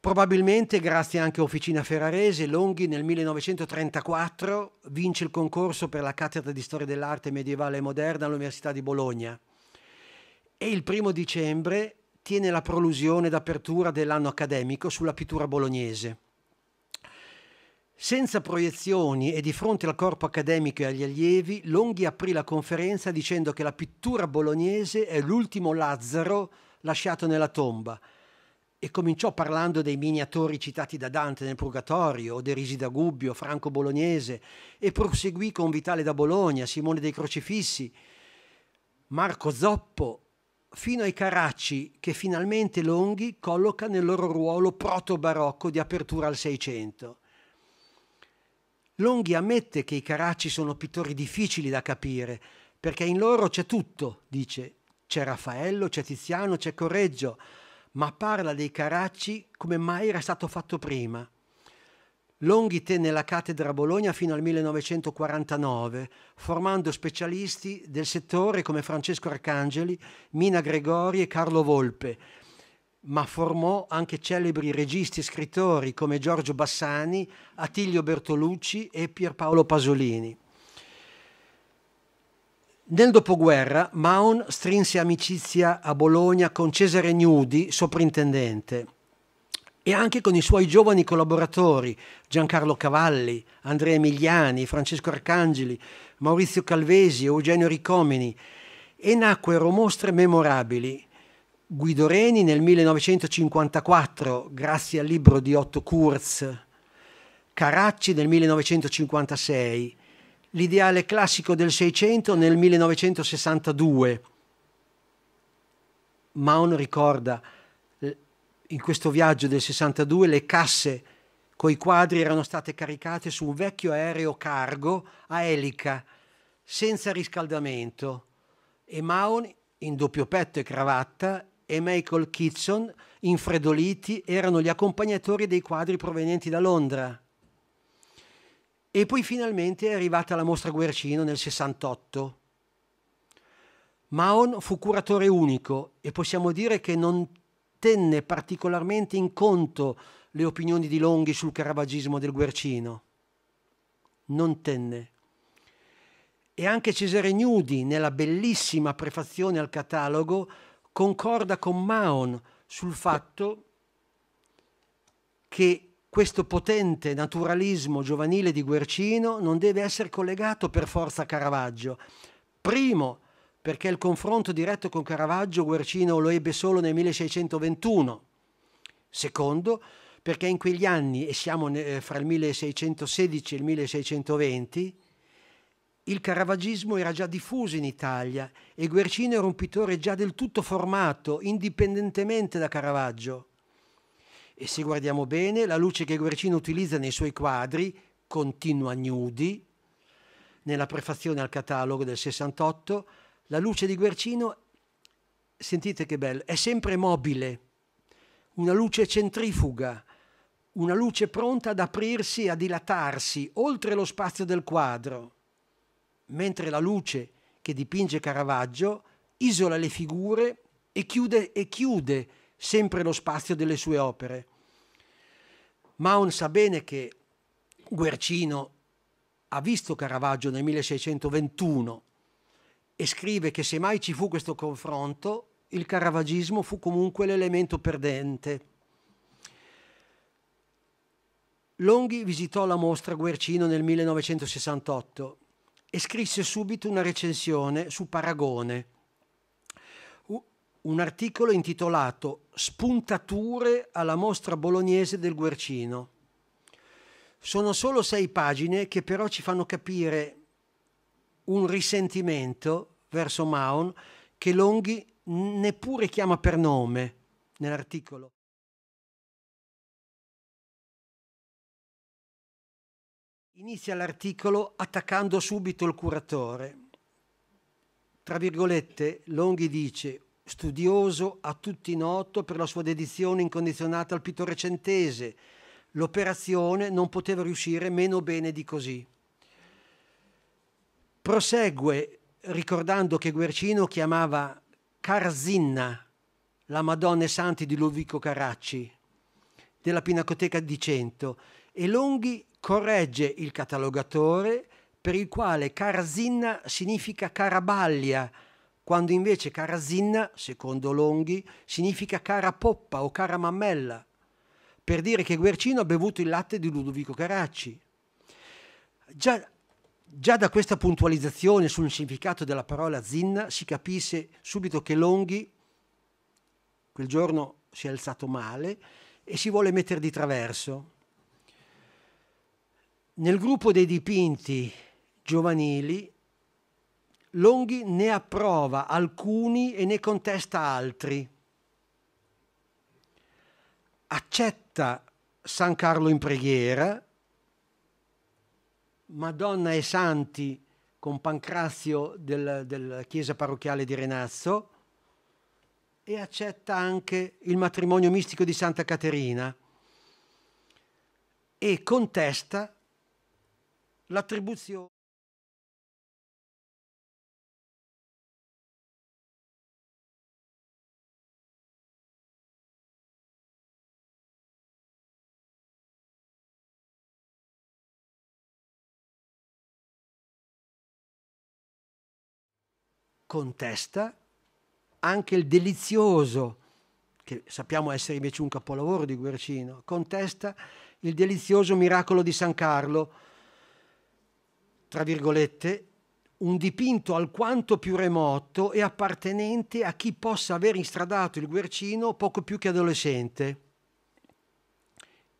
Probabilmente, grazie anche a Officina Ferrarese, Longhi nel 1934 vince il concorso per la cattedra di storia dell'arte medievale e moderna all'Università di Bologna e il primo dicembre tiene la prolusione d'apertura dell'anno accademico sulla pittura bolognese. Senza proiezioni e di fronte al corpo accademico e agli allievi, Longhi aprì la conferenza dicendo che la pittura bolognese è l'ultimo Lazzaro lasciato nella tomba e cominciò parlando dei miniatori citati da Dante nel Purgatorio, o Derisi da Gubbio, Franco Bolognese, e proseguì con Vitale da Bologna, Simone dei Crocifissi, Marco Zoppo, fino ai Caracci che finalmente Longhi colloca nel loro ruolo proto-barocco di apertura al Seicento. Longhi ammette che i Caracci sono pittori difficili da capire, perché in loro c'è tutto, dice, c'è Raffaello, c'è Tiziano, c'è Correggio, ma parla dei Caracci come mai era stato fatto prima. Longhi tenne la cattedra a Bologna fino al 1949, formando specialisti del settore come Francesco Arcangeli, Mina Gregori e Carlo Volpe, ma formò anche celebri registi e scrittori come Giorgio Bassani, Attilio Bertolucci e Pierpaolo Pasolini. Nel dopoguerra Maun strinse amicizia a Bologna con Cesare Gnudi, soprintendente e anche con i suoi giovani collaboratori Giancarlo Cavalli, Andrea Emiliani, Francesco Arcangeli, Maurizio Calvesi, Eugenio Ricomini e nacquero mostre memorabili. Guido Reni nel 1954 grazie al libro di Otto Kurz, Caracci nel 1956, l'ideale classico del Seicento nel 1962. Maun ricorda in questo viaggio del 62 le casse coi quadri erano state caricate su un vecchio aereo cargo a elica, senza riscaldamento, e Maon in doppio petto e cravatta e Michael Kitson infredoliti erano gli accompagnatori dei quadri provenienti da Londra. E poi finalmente è arrivata la mostra Guercino nel 68. Maon fu curatore unico e possiamo dire che non tenne particolarmente in conto le opinioni di Longhi sul caravaggismo del Guercino. Non tenne. E anche Cesare Gnudi, nella bellissima prefazione al catalogo, concorda con Maon sul fatto che questo potente naturalismo giovanile di Guercino non deve essere collegato per forza a Caravaggio. Primo, perché il confronto diretto con Caravaggio Guercino lo ebbe solo nel 1621. Secondo, perché in quegli anni, e siamo eh, fra il 1616 e il 1620, il caravaggismo era già diffuso in Italia e Guercino era un pittore già del tutto formato, indipendentemente da Caravaggio. E se guardiamo bene, la luce che Guercino utilizza nei suoi quadri, continua nudi, nella prefazione al catalogo del 68, la luce di Guercino, sentite che bello, è sempre mobile, una luce centrifuga, una luce pronta ad aprirsi e a dilatarsi oltre lo spazio del quadro, mentre la luce che dipinge Caravaggio isola le figure e chiude, e chiude sempre lo spazio delle sue opere. Maun sa bene che Guercino ha visto Caravaggio nel 1621 e scrive che se mai ci fu questo confronto, il caravagismo fu comunque l'elemento perdente. Longhi visitò la mostra Guercino nel 1968 e scrisse subito una recensione su Paragone, un articolo intitolato Spuntature alla mostra bolognese del Guercino. Sono solo sei pagine che però ci fanno capire un risentimento verso Maon che Longhi neppure chiama per nome nell'articolo. Inizia l'articolo attaccando subito il curatore. Tra virgolette, Longhi dice, studioso a tutti noto per la sua dedizione incondizionata al pittore centese, l'operazione non poteva riuscire meno bene di così. Prosegue ricordando che Guercino chiamava Carzinna la Madonna e Santi di Ludovico Caracci della Pinacoteca di Cento e Longhi corregge il catalogatore per il quale Carzinna significa carabaglia, quando invece Carasinna, secondo Longhi, significa cara poppa o cara mammella, per dire che Guercino ha bevuto il latte di Ludovico Caracci. Già Già da questa puntualizzazione sul significato della parola zinna si capisce subito che Longhi quel giorno si è alzato male e si vuole mettere di traverso. Nel gruppo dei dipinti giovanili Longhi ne approva alcuni e ne contesta altri. Accetta San Carlo in preghiera Madonna e Santi con Pancrazio del, della chiesa parrocchiale di Renazzo e accetta anche il matrimonio mistico di Santa Caterina e contesta l'attribuzione contesta anche il delizioso, che sappiamo essere invece un capolavoro di Guercino, contesta il delizioso miracolo di San Carlo, tra virgolette, un dipinto alquanto più remoto e appartenente a chi possa aver instradato il Guercino poco più che adolescente.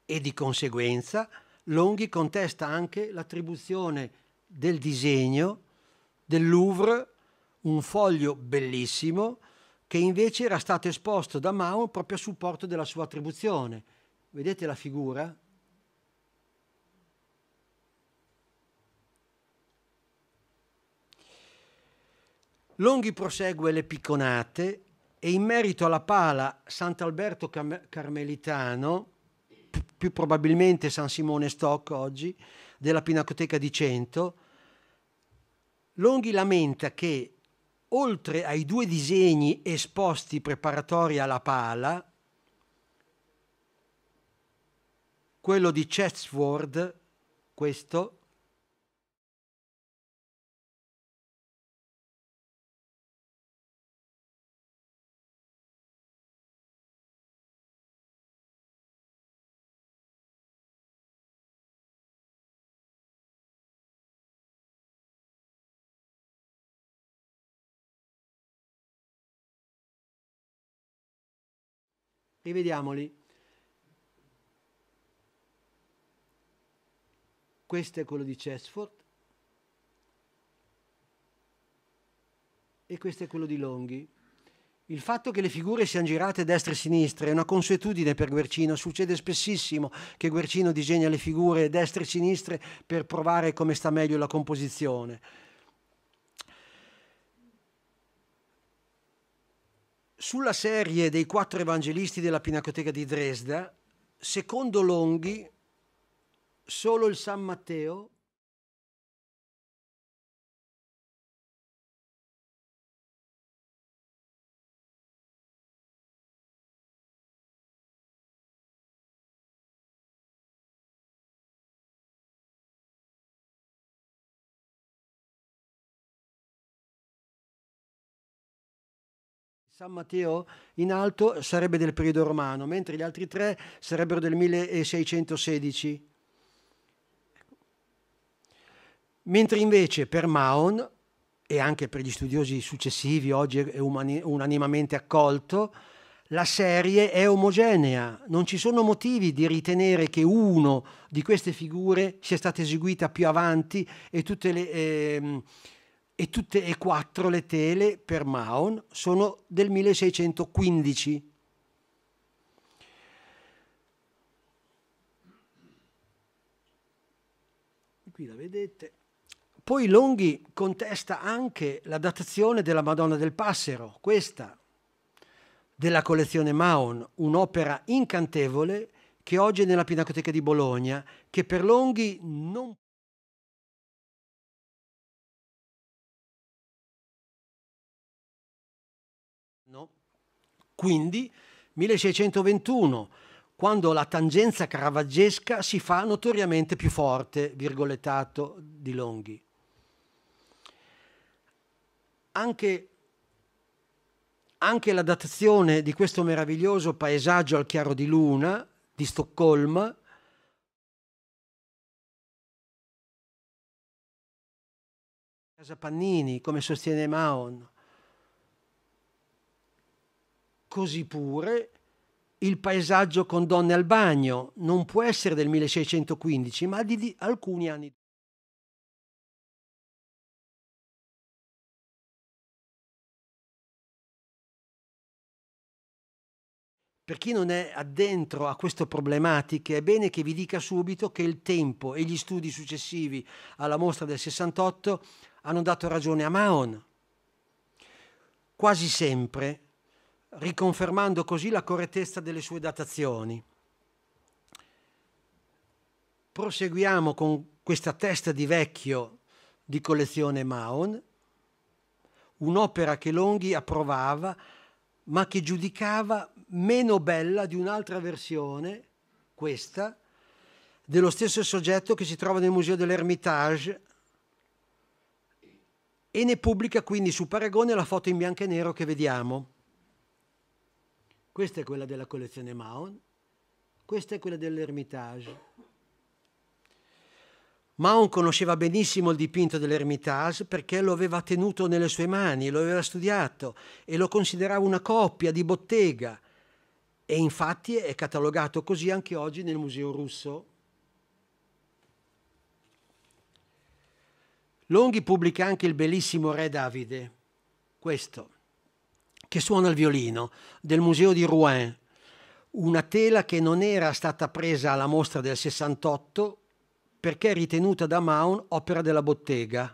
E di conseguenza Longhi contesta anche l'attribuzione del disegno del Louvre un foglio bellissimo che invece era stato esposto da Mao proprio a supporto della sua attribuzione. Vedete la figura? Longhi prosegue le picconate e in merito alla pala Sant'Alberto Carmelitano, più probabilmente San Simone Stock oggi, della Pinacoteca di Cento, Longhi lamenta che oltre ai due disegni esposti preparatori alla pala, quello di Chatsworth, questo, Rivediamoli. Questo è quello di Chesford e questo è quello di Longhi. Il fatto che le figure siano girate destra e sinistra è una consuetudine per Guercino, succede spessissimo che Guercino disegna le figure destra e sinistra per provare come sta meglio la composizione. Sulla serie dei quattro evangelisti della Pinacoteca di Dresda, secondo Longhi, solo il San Matteo San Matteo in alto sarebbe del periodo romano, mentre gli altri tre sarebbero del 1616. Ecco. Mentre invece per Maon e anche per gli studiosi successivi, oggi è unanimamente accolto, la serie è omogenea, non ci sono motivi di ritenere che uno di queste figure sia stata eseguita più avanti e tutte le... Eh, e tutte e quattro le tele per Maon sono del 1615. Qui la vedete. Poi Longhi contesta anche la datazione della Madonna del Passero, questa della collezione Maon, un'opera incantevole che oggi è nella Pinacoteca di Bologna, che per Longhi non Quindi 1621, quando la tangenza caravaggesca si fa notoriamente più forte, virgolettato di Longhi. Anche, anche la datazione di questo meraviglioso paesaggio al chiaro di luna di Stoccolma Casa Pannini, come sostiene Mahon, Così pure il paesaggio con donne al bagno non può essere del 1615, ma di alcuni anni dopo. Per chi non è addentro a queste problematiche, è bene che vi dica subito che il tempo e gli studi successivi alla mostra del 68 hanno dato ragione a Maon. Quasi sempre riconfermando così la correttezza delle sue datazioni. Proseguiamo con questa testa di vecchio di collezione Maon, un'opera che Longhi approvava ma che giudicava meno bella di un'altra versione, questa, dello stesso soggetto che si trova nel Museo dell'Ermitage e ne pubblica quindi su Paragone la foto in bianco e nero che vediamo. Questa è quella della collezione Mahon, questa è quella dell'Ermitage. Mahon conosceva benissimo il dipinto dell'Ermitage perché lo aveva tenuto nelle sue mani, lo aveva studiato e lo considerava una coppia di bottega. E infatti è catalogato così anche oggi nel Museo russo. Longhi pubblica anche il bellissimo Re Davide, questo che suona il violino del museo di Rouen, una tela che non era stata presa alla mostra del 68 perché ritenuta da Maun opera della bottega.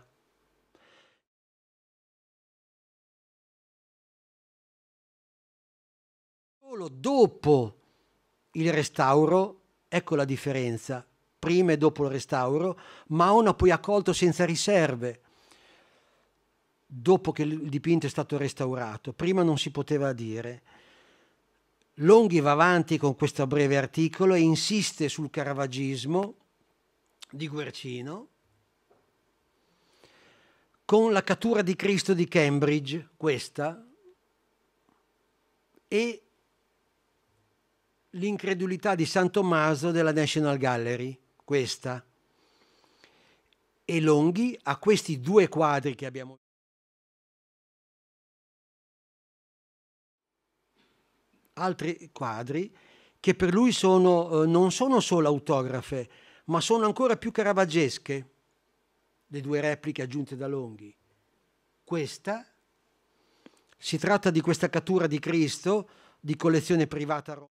Solo dopo il restauro, ecco la differenza, prima e dopo il restauro, Maun ha poi accolto senza riserve dopo che il dipinto è stato restaurato, prima non si poteva dire. Longhi va avanti con questo breve articolo e insiste sul caravaggismo di Guercino con la cattura di Cristo di Cambridge, questa, e l'incredulità di San Tommaso della National Gallery, questa. E Longhi a questi due quadri che abbiamo altri quadri che per lui sono, eh, non sono solo autografe, ma sono ancora più caravaggesche, le due repliche aggiunte da Longhi. Questa si tratta di questa cattura di Cristo di collezione privata.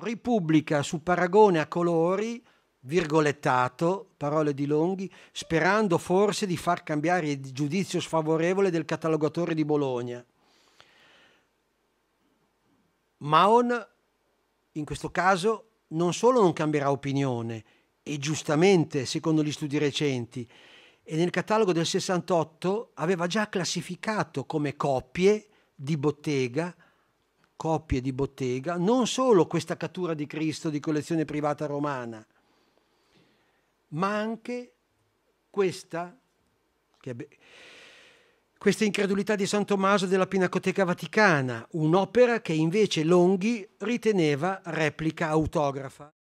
Ripubblica su paragone a colori, virgolettato, parole di Longhi, sperando forse di far cambiare il giudizio sfavorevole del catalogatore di Bologna. Maon, in questo caso, non solo non cambierà opinione, e giustamente, secondo gli studi recenti, e nel catalogo del 68 aveva già classificato come coppie di bottega coppie di bottega, non solo questa cattura di Cristo di collezione privata romana, ma anche questa, questa incredulità di San Tommaso della Pinacoteca Vaticana, un'opera che invece Longhi riteneva replica autografa.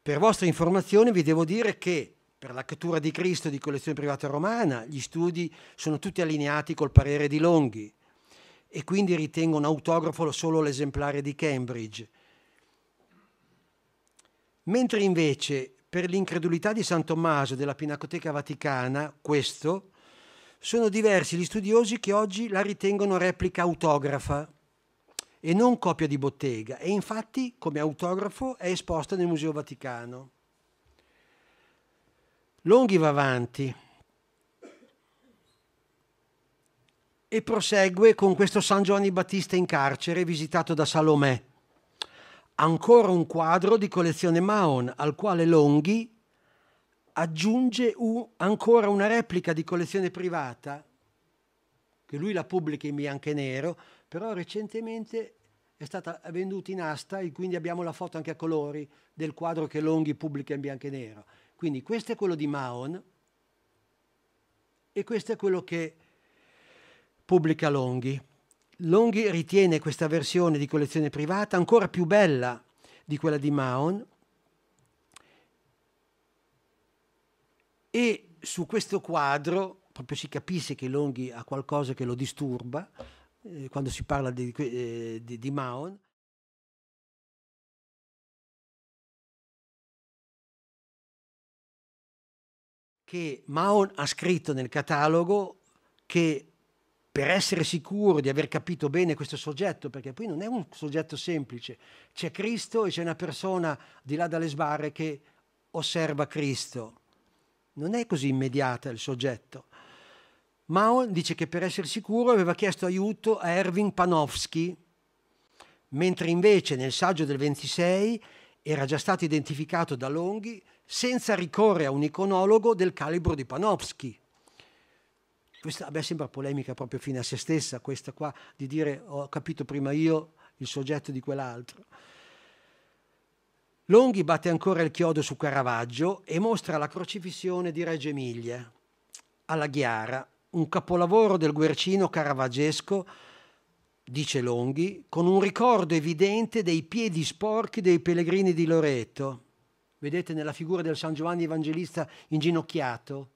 Per vostra informazione vi devo dire che per la cattura di Cristo di collezione privata romana, gli studi sono tutti allineati col parere di Longhi e quindi ritengono autografo solo l'esemplare di Cambridge. Mentre invece per l'incredulità di San Tommaso della Pinacoteca Vaticana, questo, sono diversi gli studiosi che oggi la ritengono replica autografa e non copia di bottega e infatti come autografo è esposta nel Museo Vaticano. Longhi va avanti e prosegue con questo San Giovanni Battista in carcere visitato da Salomè. Ancora un quadro di collezione Maon al quale Longhi aggiunge un, ancora una replica di collezione privata che lui la pubblica in bianco e nero, però recentemente è stata venduta in asta e quindi abbiamo la foto anche a colori del quadro che Longhi pubblica in bianco e nero. Quindi questo è quello di Mahon e questo è quello che pubblica Longhi. Longhi ritiene questa versione di collezione privata ancora più bella di quella di Mahon e su questo quadro proprio si capisce che Longhi ha qualcosa che lo disturba eh, quando si parla di, eh, di, di Mahon. che Maon ha scritto nel catalogo che per essere sicuro di aver capito bene questo soggetto, perché poi non è un soggetto semplice, c'è Cristo e c'è una persona di là dalle sbarre che osserva Cristo. Non è così immediata il soggetto. Maon dice che per essere sicuro aveva chiesto aiuto a Erwin Panofsky, mentre invece nel saggio del 26 era già stato identificato da Longhi senza ricorrere a un iconologo del calibro di Panofsky. Questa, beh, sembra polemica proprio fine a se stessa, questa qua, di dire ho capito prima io il soggetto di quell'altro. Longhi batte ancora il chiodo su Caravaggio e mostra la crocifissione di Reggio Emilia, alla Ghiara, un capolavoro del guercino caravaggesco, dice Longhi, con un ricordo evidente dei piedi sporchi dei pellegrini di Loreto vedete nella figura del San Giovanni Evangelista inginocchiato,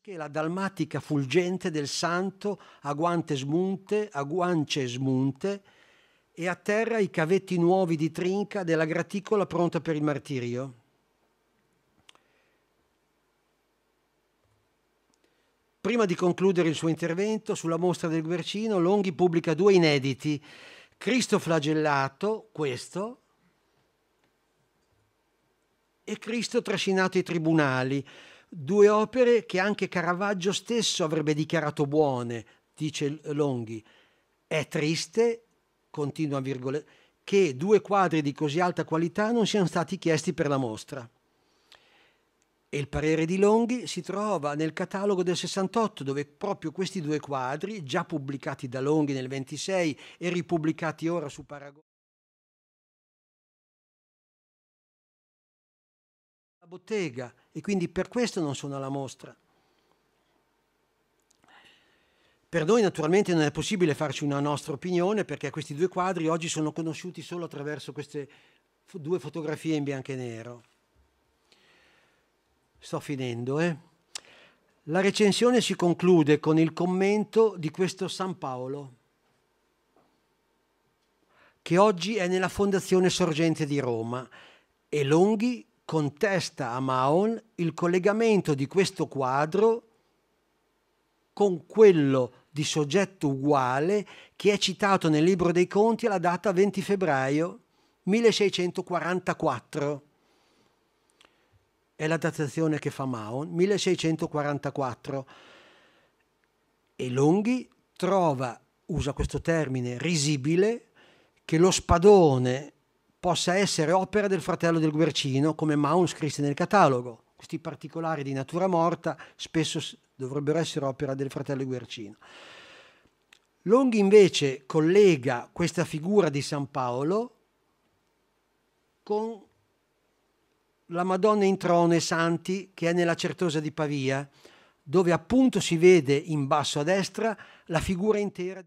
che la dalmatica fulgente del santo a guante smunte, a guance smunte, e a terra i cavetti nuovi di trinca della graticola pronta per il martirio. Prima di concludere il suo intervento, sulla mostra del Guercino, Longhi pubblica due inediti. Cristo flagellato, questo, e Cristo trascinato ai tribunali, due opere che anche Caravaggio stesso avrebbe dichiarato buone, dice Longhi. È triste continua virgole, che due quadri di così alta qualità non siano stati chiesti per la mostra. E il parere di Longhi si trova nel catalogo del 68, dove proprio questi due quadri, già pubblicati da Longhi nel 26 e ripubblicati ora su Paragone, bottega e quindi per questo non sono alla mostra. Per noi naturalmente non è possibile farci una nostra opinione perché questi due quadri oggi sono conosciuti solo attraverso queste due fotografie in bianco e nero. Sto finendo, eh? La recensione si conclude con il commento di questo San Paolo, che oggi è nella Fondazione Sorgente di Roma, e Longhi contesta a Maon il collegamento di questo quadro con quello di soggetto uguale che è citato nel Libro dei Conti alla data 20 febbraio 1644. È la datazione che fa Maon, 1644. E Longhi trova, usa questo termine risibile, che lo spadone possa essere opera del fratello del Guercino, come Maun scrisse nel catalogo. Questi particolari di natura morta spesso dovrebbero essere opera del fratello Guercino. Longhi invece collega questa figura di San Paolo con la Madonna in trono e Santi che è nella Certosa di Pavia, dove appunto si vede in basso a destra la figura intera.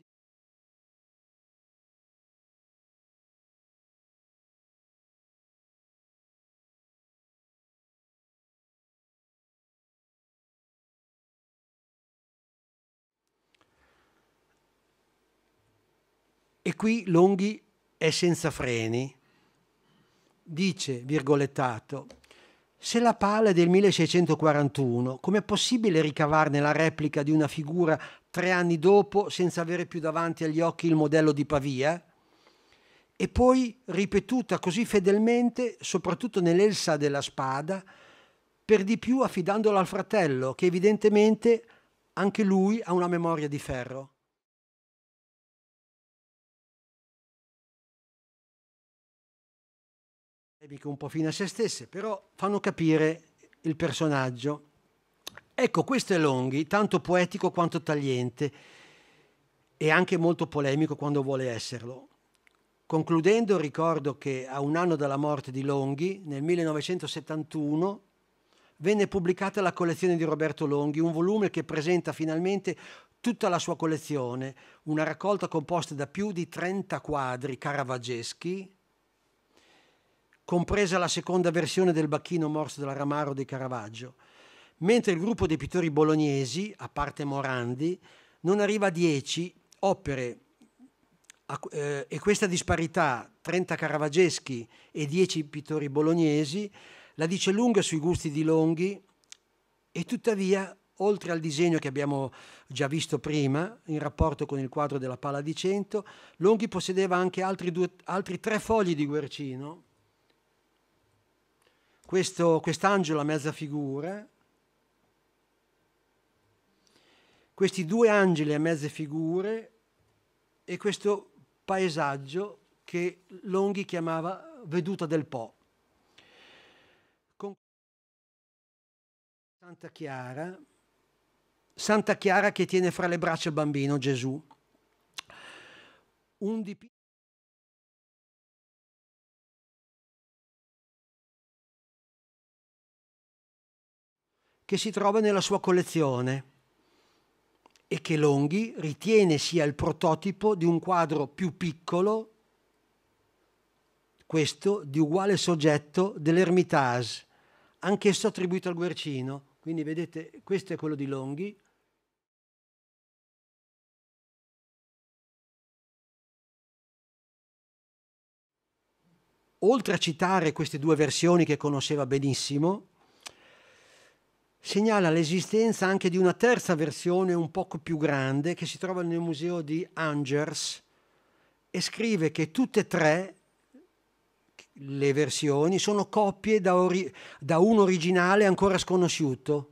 E qui Longhi è senza freni. Dice, virgolettato, se la palla è del 1641, com'è possibile ricavarne la replica di una figura tre anni dopo senza avere più davanti agli occhi il modello di Pavia? E poi ripetuta così fedelmente, soprattutto nell'Elsa della Spada, per di più affidandola al fratello, che evidentemente anche lui ha una memoria di ferro. polemiche un po' fine a se stesse, però fanno capire il personaggio. Ecco, questo è Longhi, tanto poetico quanto tagliente e anche molto polemico quando vuole esserlo. Concludendo, ricordo che a un anno dalla morte di Longhi, nel 1971, venne pubblicata la collezione di Roberto Longhi, un volume che presenta finalmente tutta la sua collezione, una raccolta composta da più di 30 quadri caravaggeschi, compresa la seconda versione del bacchino morso della Ramaro di Caravaggio, mentre il gruppo dei pittori bolognesi, a parte Morandi, non arriva a 10 opere eh, e questa disparità, 30 caravaggeschi e 10 pittori bolognesi, la dice lunga sui gusti di Longhi e tuttavia, oltre al disegno che abbiamo già visto prima, in rapporto con il quadro della Pala di Cento, Longhi possedeva anche altri, due, altri tre fogli di Guercino, questo, quest'angelo a mezza figura, questi due angeli a mezze figure e questo paesaggio che Longhi chiamava veduta del Po. Con Santa Chiara, Santa Chiara che tiene fra le braccia il bambino Gesù. Un dipinto che si trova nella sua collezione e che Longhi ritiene sia il prototipo di un quadro più piccolo, questo di uguale soggetto dell'Ermitage, anch'esso attribuito al Guercino. Quindi vedete, questo è quello di Longhi, oltre a citare queste due versioni che conosceva benissimo, segnala l'esistenza anche di una terza versione un poco più grande che si trova nel museo di Angers e scrive che tutte e tre le versioni sono copie da, ori- da un originale ancora sconosciuto,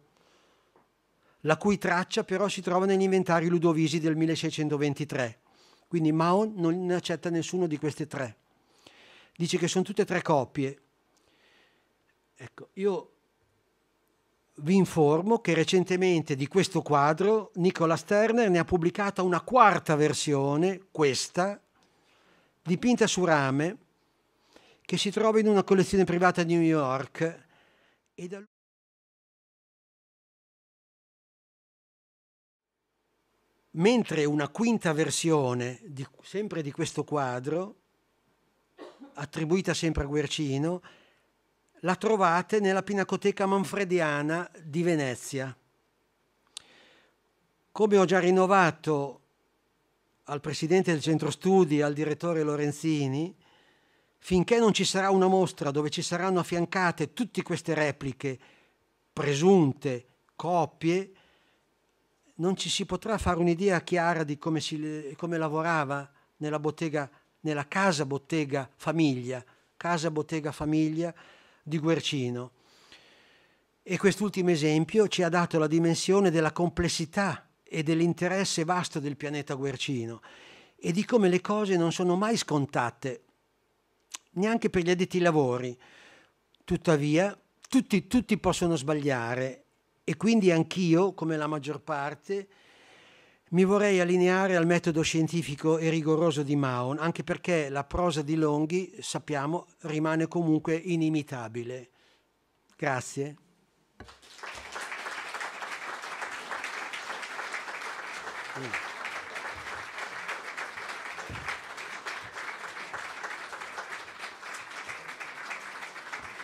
la cui traccia però si trova negli inventari ludovisi del 1623. Quindi Mao non accetta nessuno di queste tre. Dice che sono tutte e tre copie. Ecco, io vi informo che recentemente di questo quadro Nicola Sterner ne ha pubblicata una quarta versione, questa, dipinta su rame, che si trova in una collezione privata di New York. E da... Mentre una quinta versione, di, sempre di questo quadro, attribuita sempre a Guercino, la trovate nella Pinacoteca Manfrediana di Venezia. Come ho già rinnovato al presidente del centro studi al direttore Lorenzini, finché non ci sarà una mostra dove ci saranno affiancate tutte queste repliche, presunte copie, non ci si potrà fare un'idea chiara di come, si, come lavorava nella bottega, nella casa bottega famiglia, casa bottega famiglia, di Guercino. E quest'ultimo esempio ci ha dato la dimensione della complessità e dell'interesse vasto del pianeta Guercino e di come le cose non sono mai scontate, neanche per gli addetti ai lavori. Tuttavia, tutti, tutti possono sbagliare e quindi anch'io, come la maggior parte, mi vorrei allineare al metodo scientifico e rigoroso di Mahon, anche perché la prosa di Longhi, sappiamo, rimane comunque inimitabile. Grazie.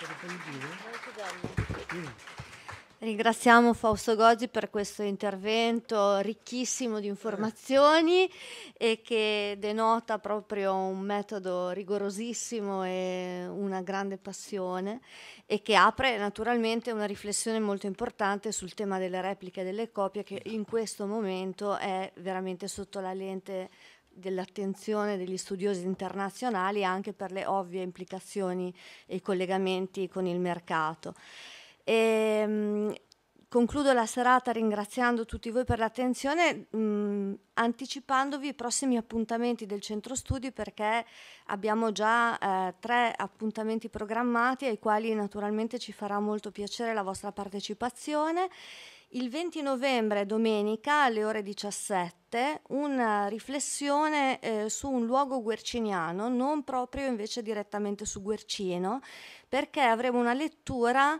Era per Ringraziamo Fausto Gozzi per questo intervento ricchissimo di informazioni e che denota proprio un metodo rigorosissimo e una grande passione e che apre naturalmente una riflessione molto importante sul tema delle repliche e delle copie che in questo momento è veramente sotto la lente dell'attenzione degli studiosi internazionali anche per le ovvie implicazioni e i collegamenti con il mercato. E, ehm, concludo la serata ringraziando tutti voi per l'attenzione, mh, mm, anticipandovi i prossimi appuntamenti del centro studi perché abbiamo già eh, tre appuntamenti programmati ai quali naturalmente ci farà molto piacere la vostra partecipazione. Il 20 novembre, domenica, alle ore 17, una riflessione eh, su un luogo guerciniano, non proprio invece direttamente su Guercino, perché avremo una lettura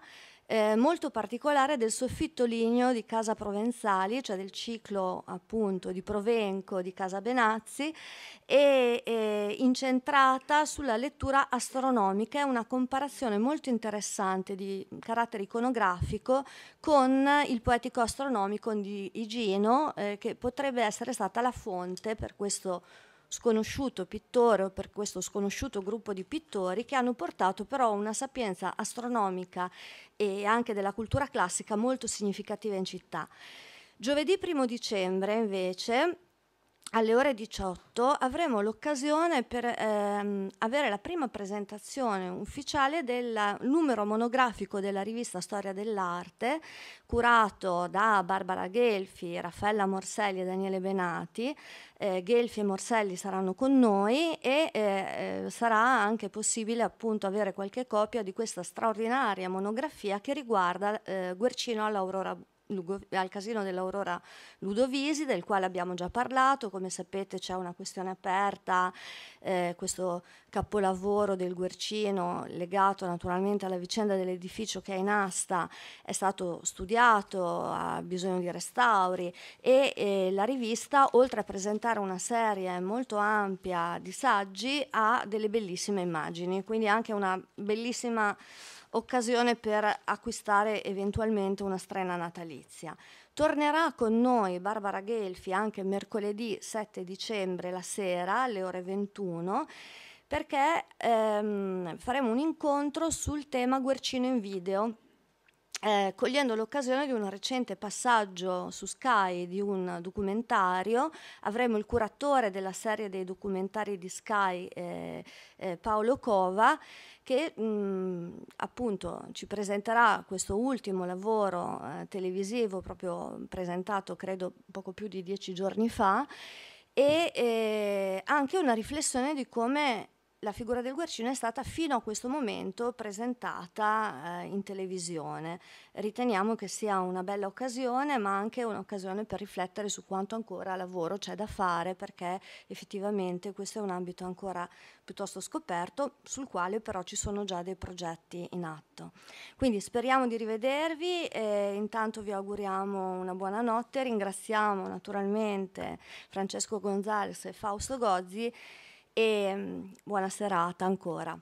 eh, molto particolare del soffitto ligneo di Casa Provenzali, cioè del ciclo appunto di Provenco di Casa Benazzi, e eh, incentrata sulla lettura astronomica. È una comparazione molto interessante di carattere iconografico con il poetico astronomico di Igino, eh, che potrebbe essere stata la fonte per questo sconosciuto pittore o per questo sconosciuto gruppo di pittori che hanno portato però una sapienza astronomica e anche della cultura classica molto significativa in città. Giovedì 1 dicembre invece alle ore 18 avremo l'occasione per ehm, avere la prima presentazione ufficiale del numero monografico della rivista Storia dell'Arte, curato da Barbara Gelfi, Raffaella Morselli e Daniele Benati. Eh, Gelfi e Morselli saranno con noi e eh, eh sarà anche possibile appunto avere qualche copia di questa straordinaria monografia che riguarda eh, Guercino all'Aurora Lugo, al Casino dell'Aurora Ludovisi, del quale abbiamo già parlato, come sapete c'è una questione aperta, eh, questo capolavoro del Guercino legato naturalmente alla vicenda dell'edificio che è in asta, è stato studiato, ha bisogno di restauri e eh, la rivista, oltre a presentare una serie molto ampia di saggi, ha delle bellissime immagini, quindi anche una bellissima occasione per acquistare eventualmente una strena natalizia. Tornerà con noi Barbara Gelfi anche mercoledì 7 dicembre la sera alle ore 21 perché ehm, faremo un incontro sul tema Guercino in video eh, cogliendo l'occasione di un recente passaggio su Sky di un documentario, avremo il curatore della serie dei documentari di Sky, eh, eh, Paolo Cova, che mh, mm, appunto ci presenterà questo ultimo lavoro eh, televisivo proprio presentato credo poco più di dieci giorni fa e eh, anche una riflessione di come la figura del guercino è stata fino a questo momento presentata eh, in televisione. Riteniamo che sia una bella occasione, ma anche un'occasione per riflettere su quanto ancora lavoro c'è da fare, perché effettivamente questo è un ambito ancora piuttosto scoperto, sul quale però ci sono già dei progetti in atto. Quindi speriamo di rivedervi, e intanto vi auguriamo una buona notte, ringraziamo naturalmente Francesco Gonzales e Fausto Gozzi e mm, buona serata ancora.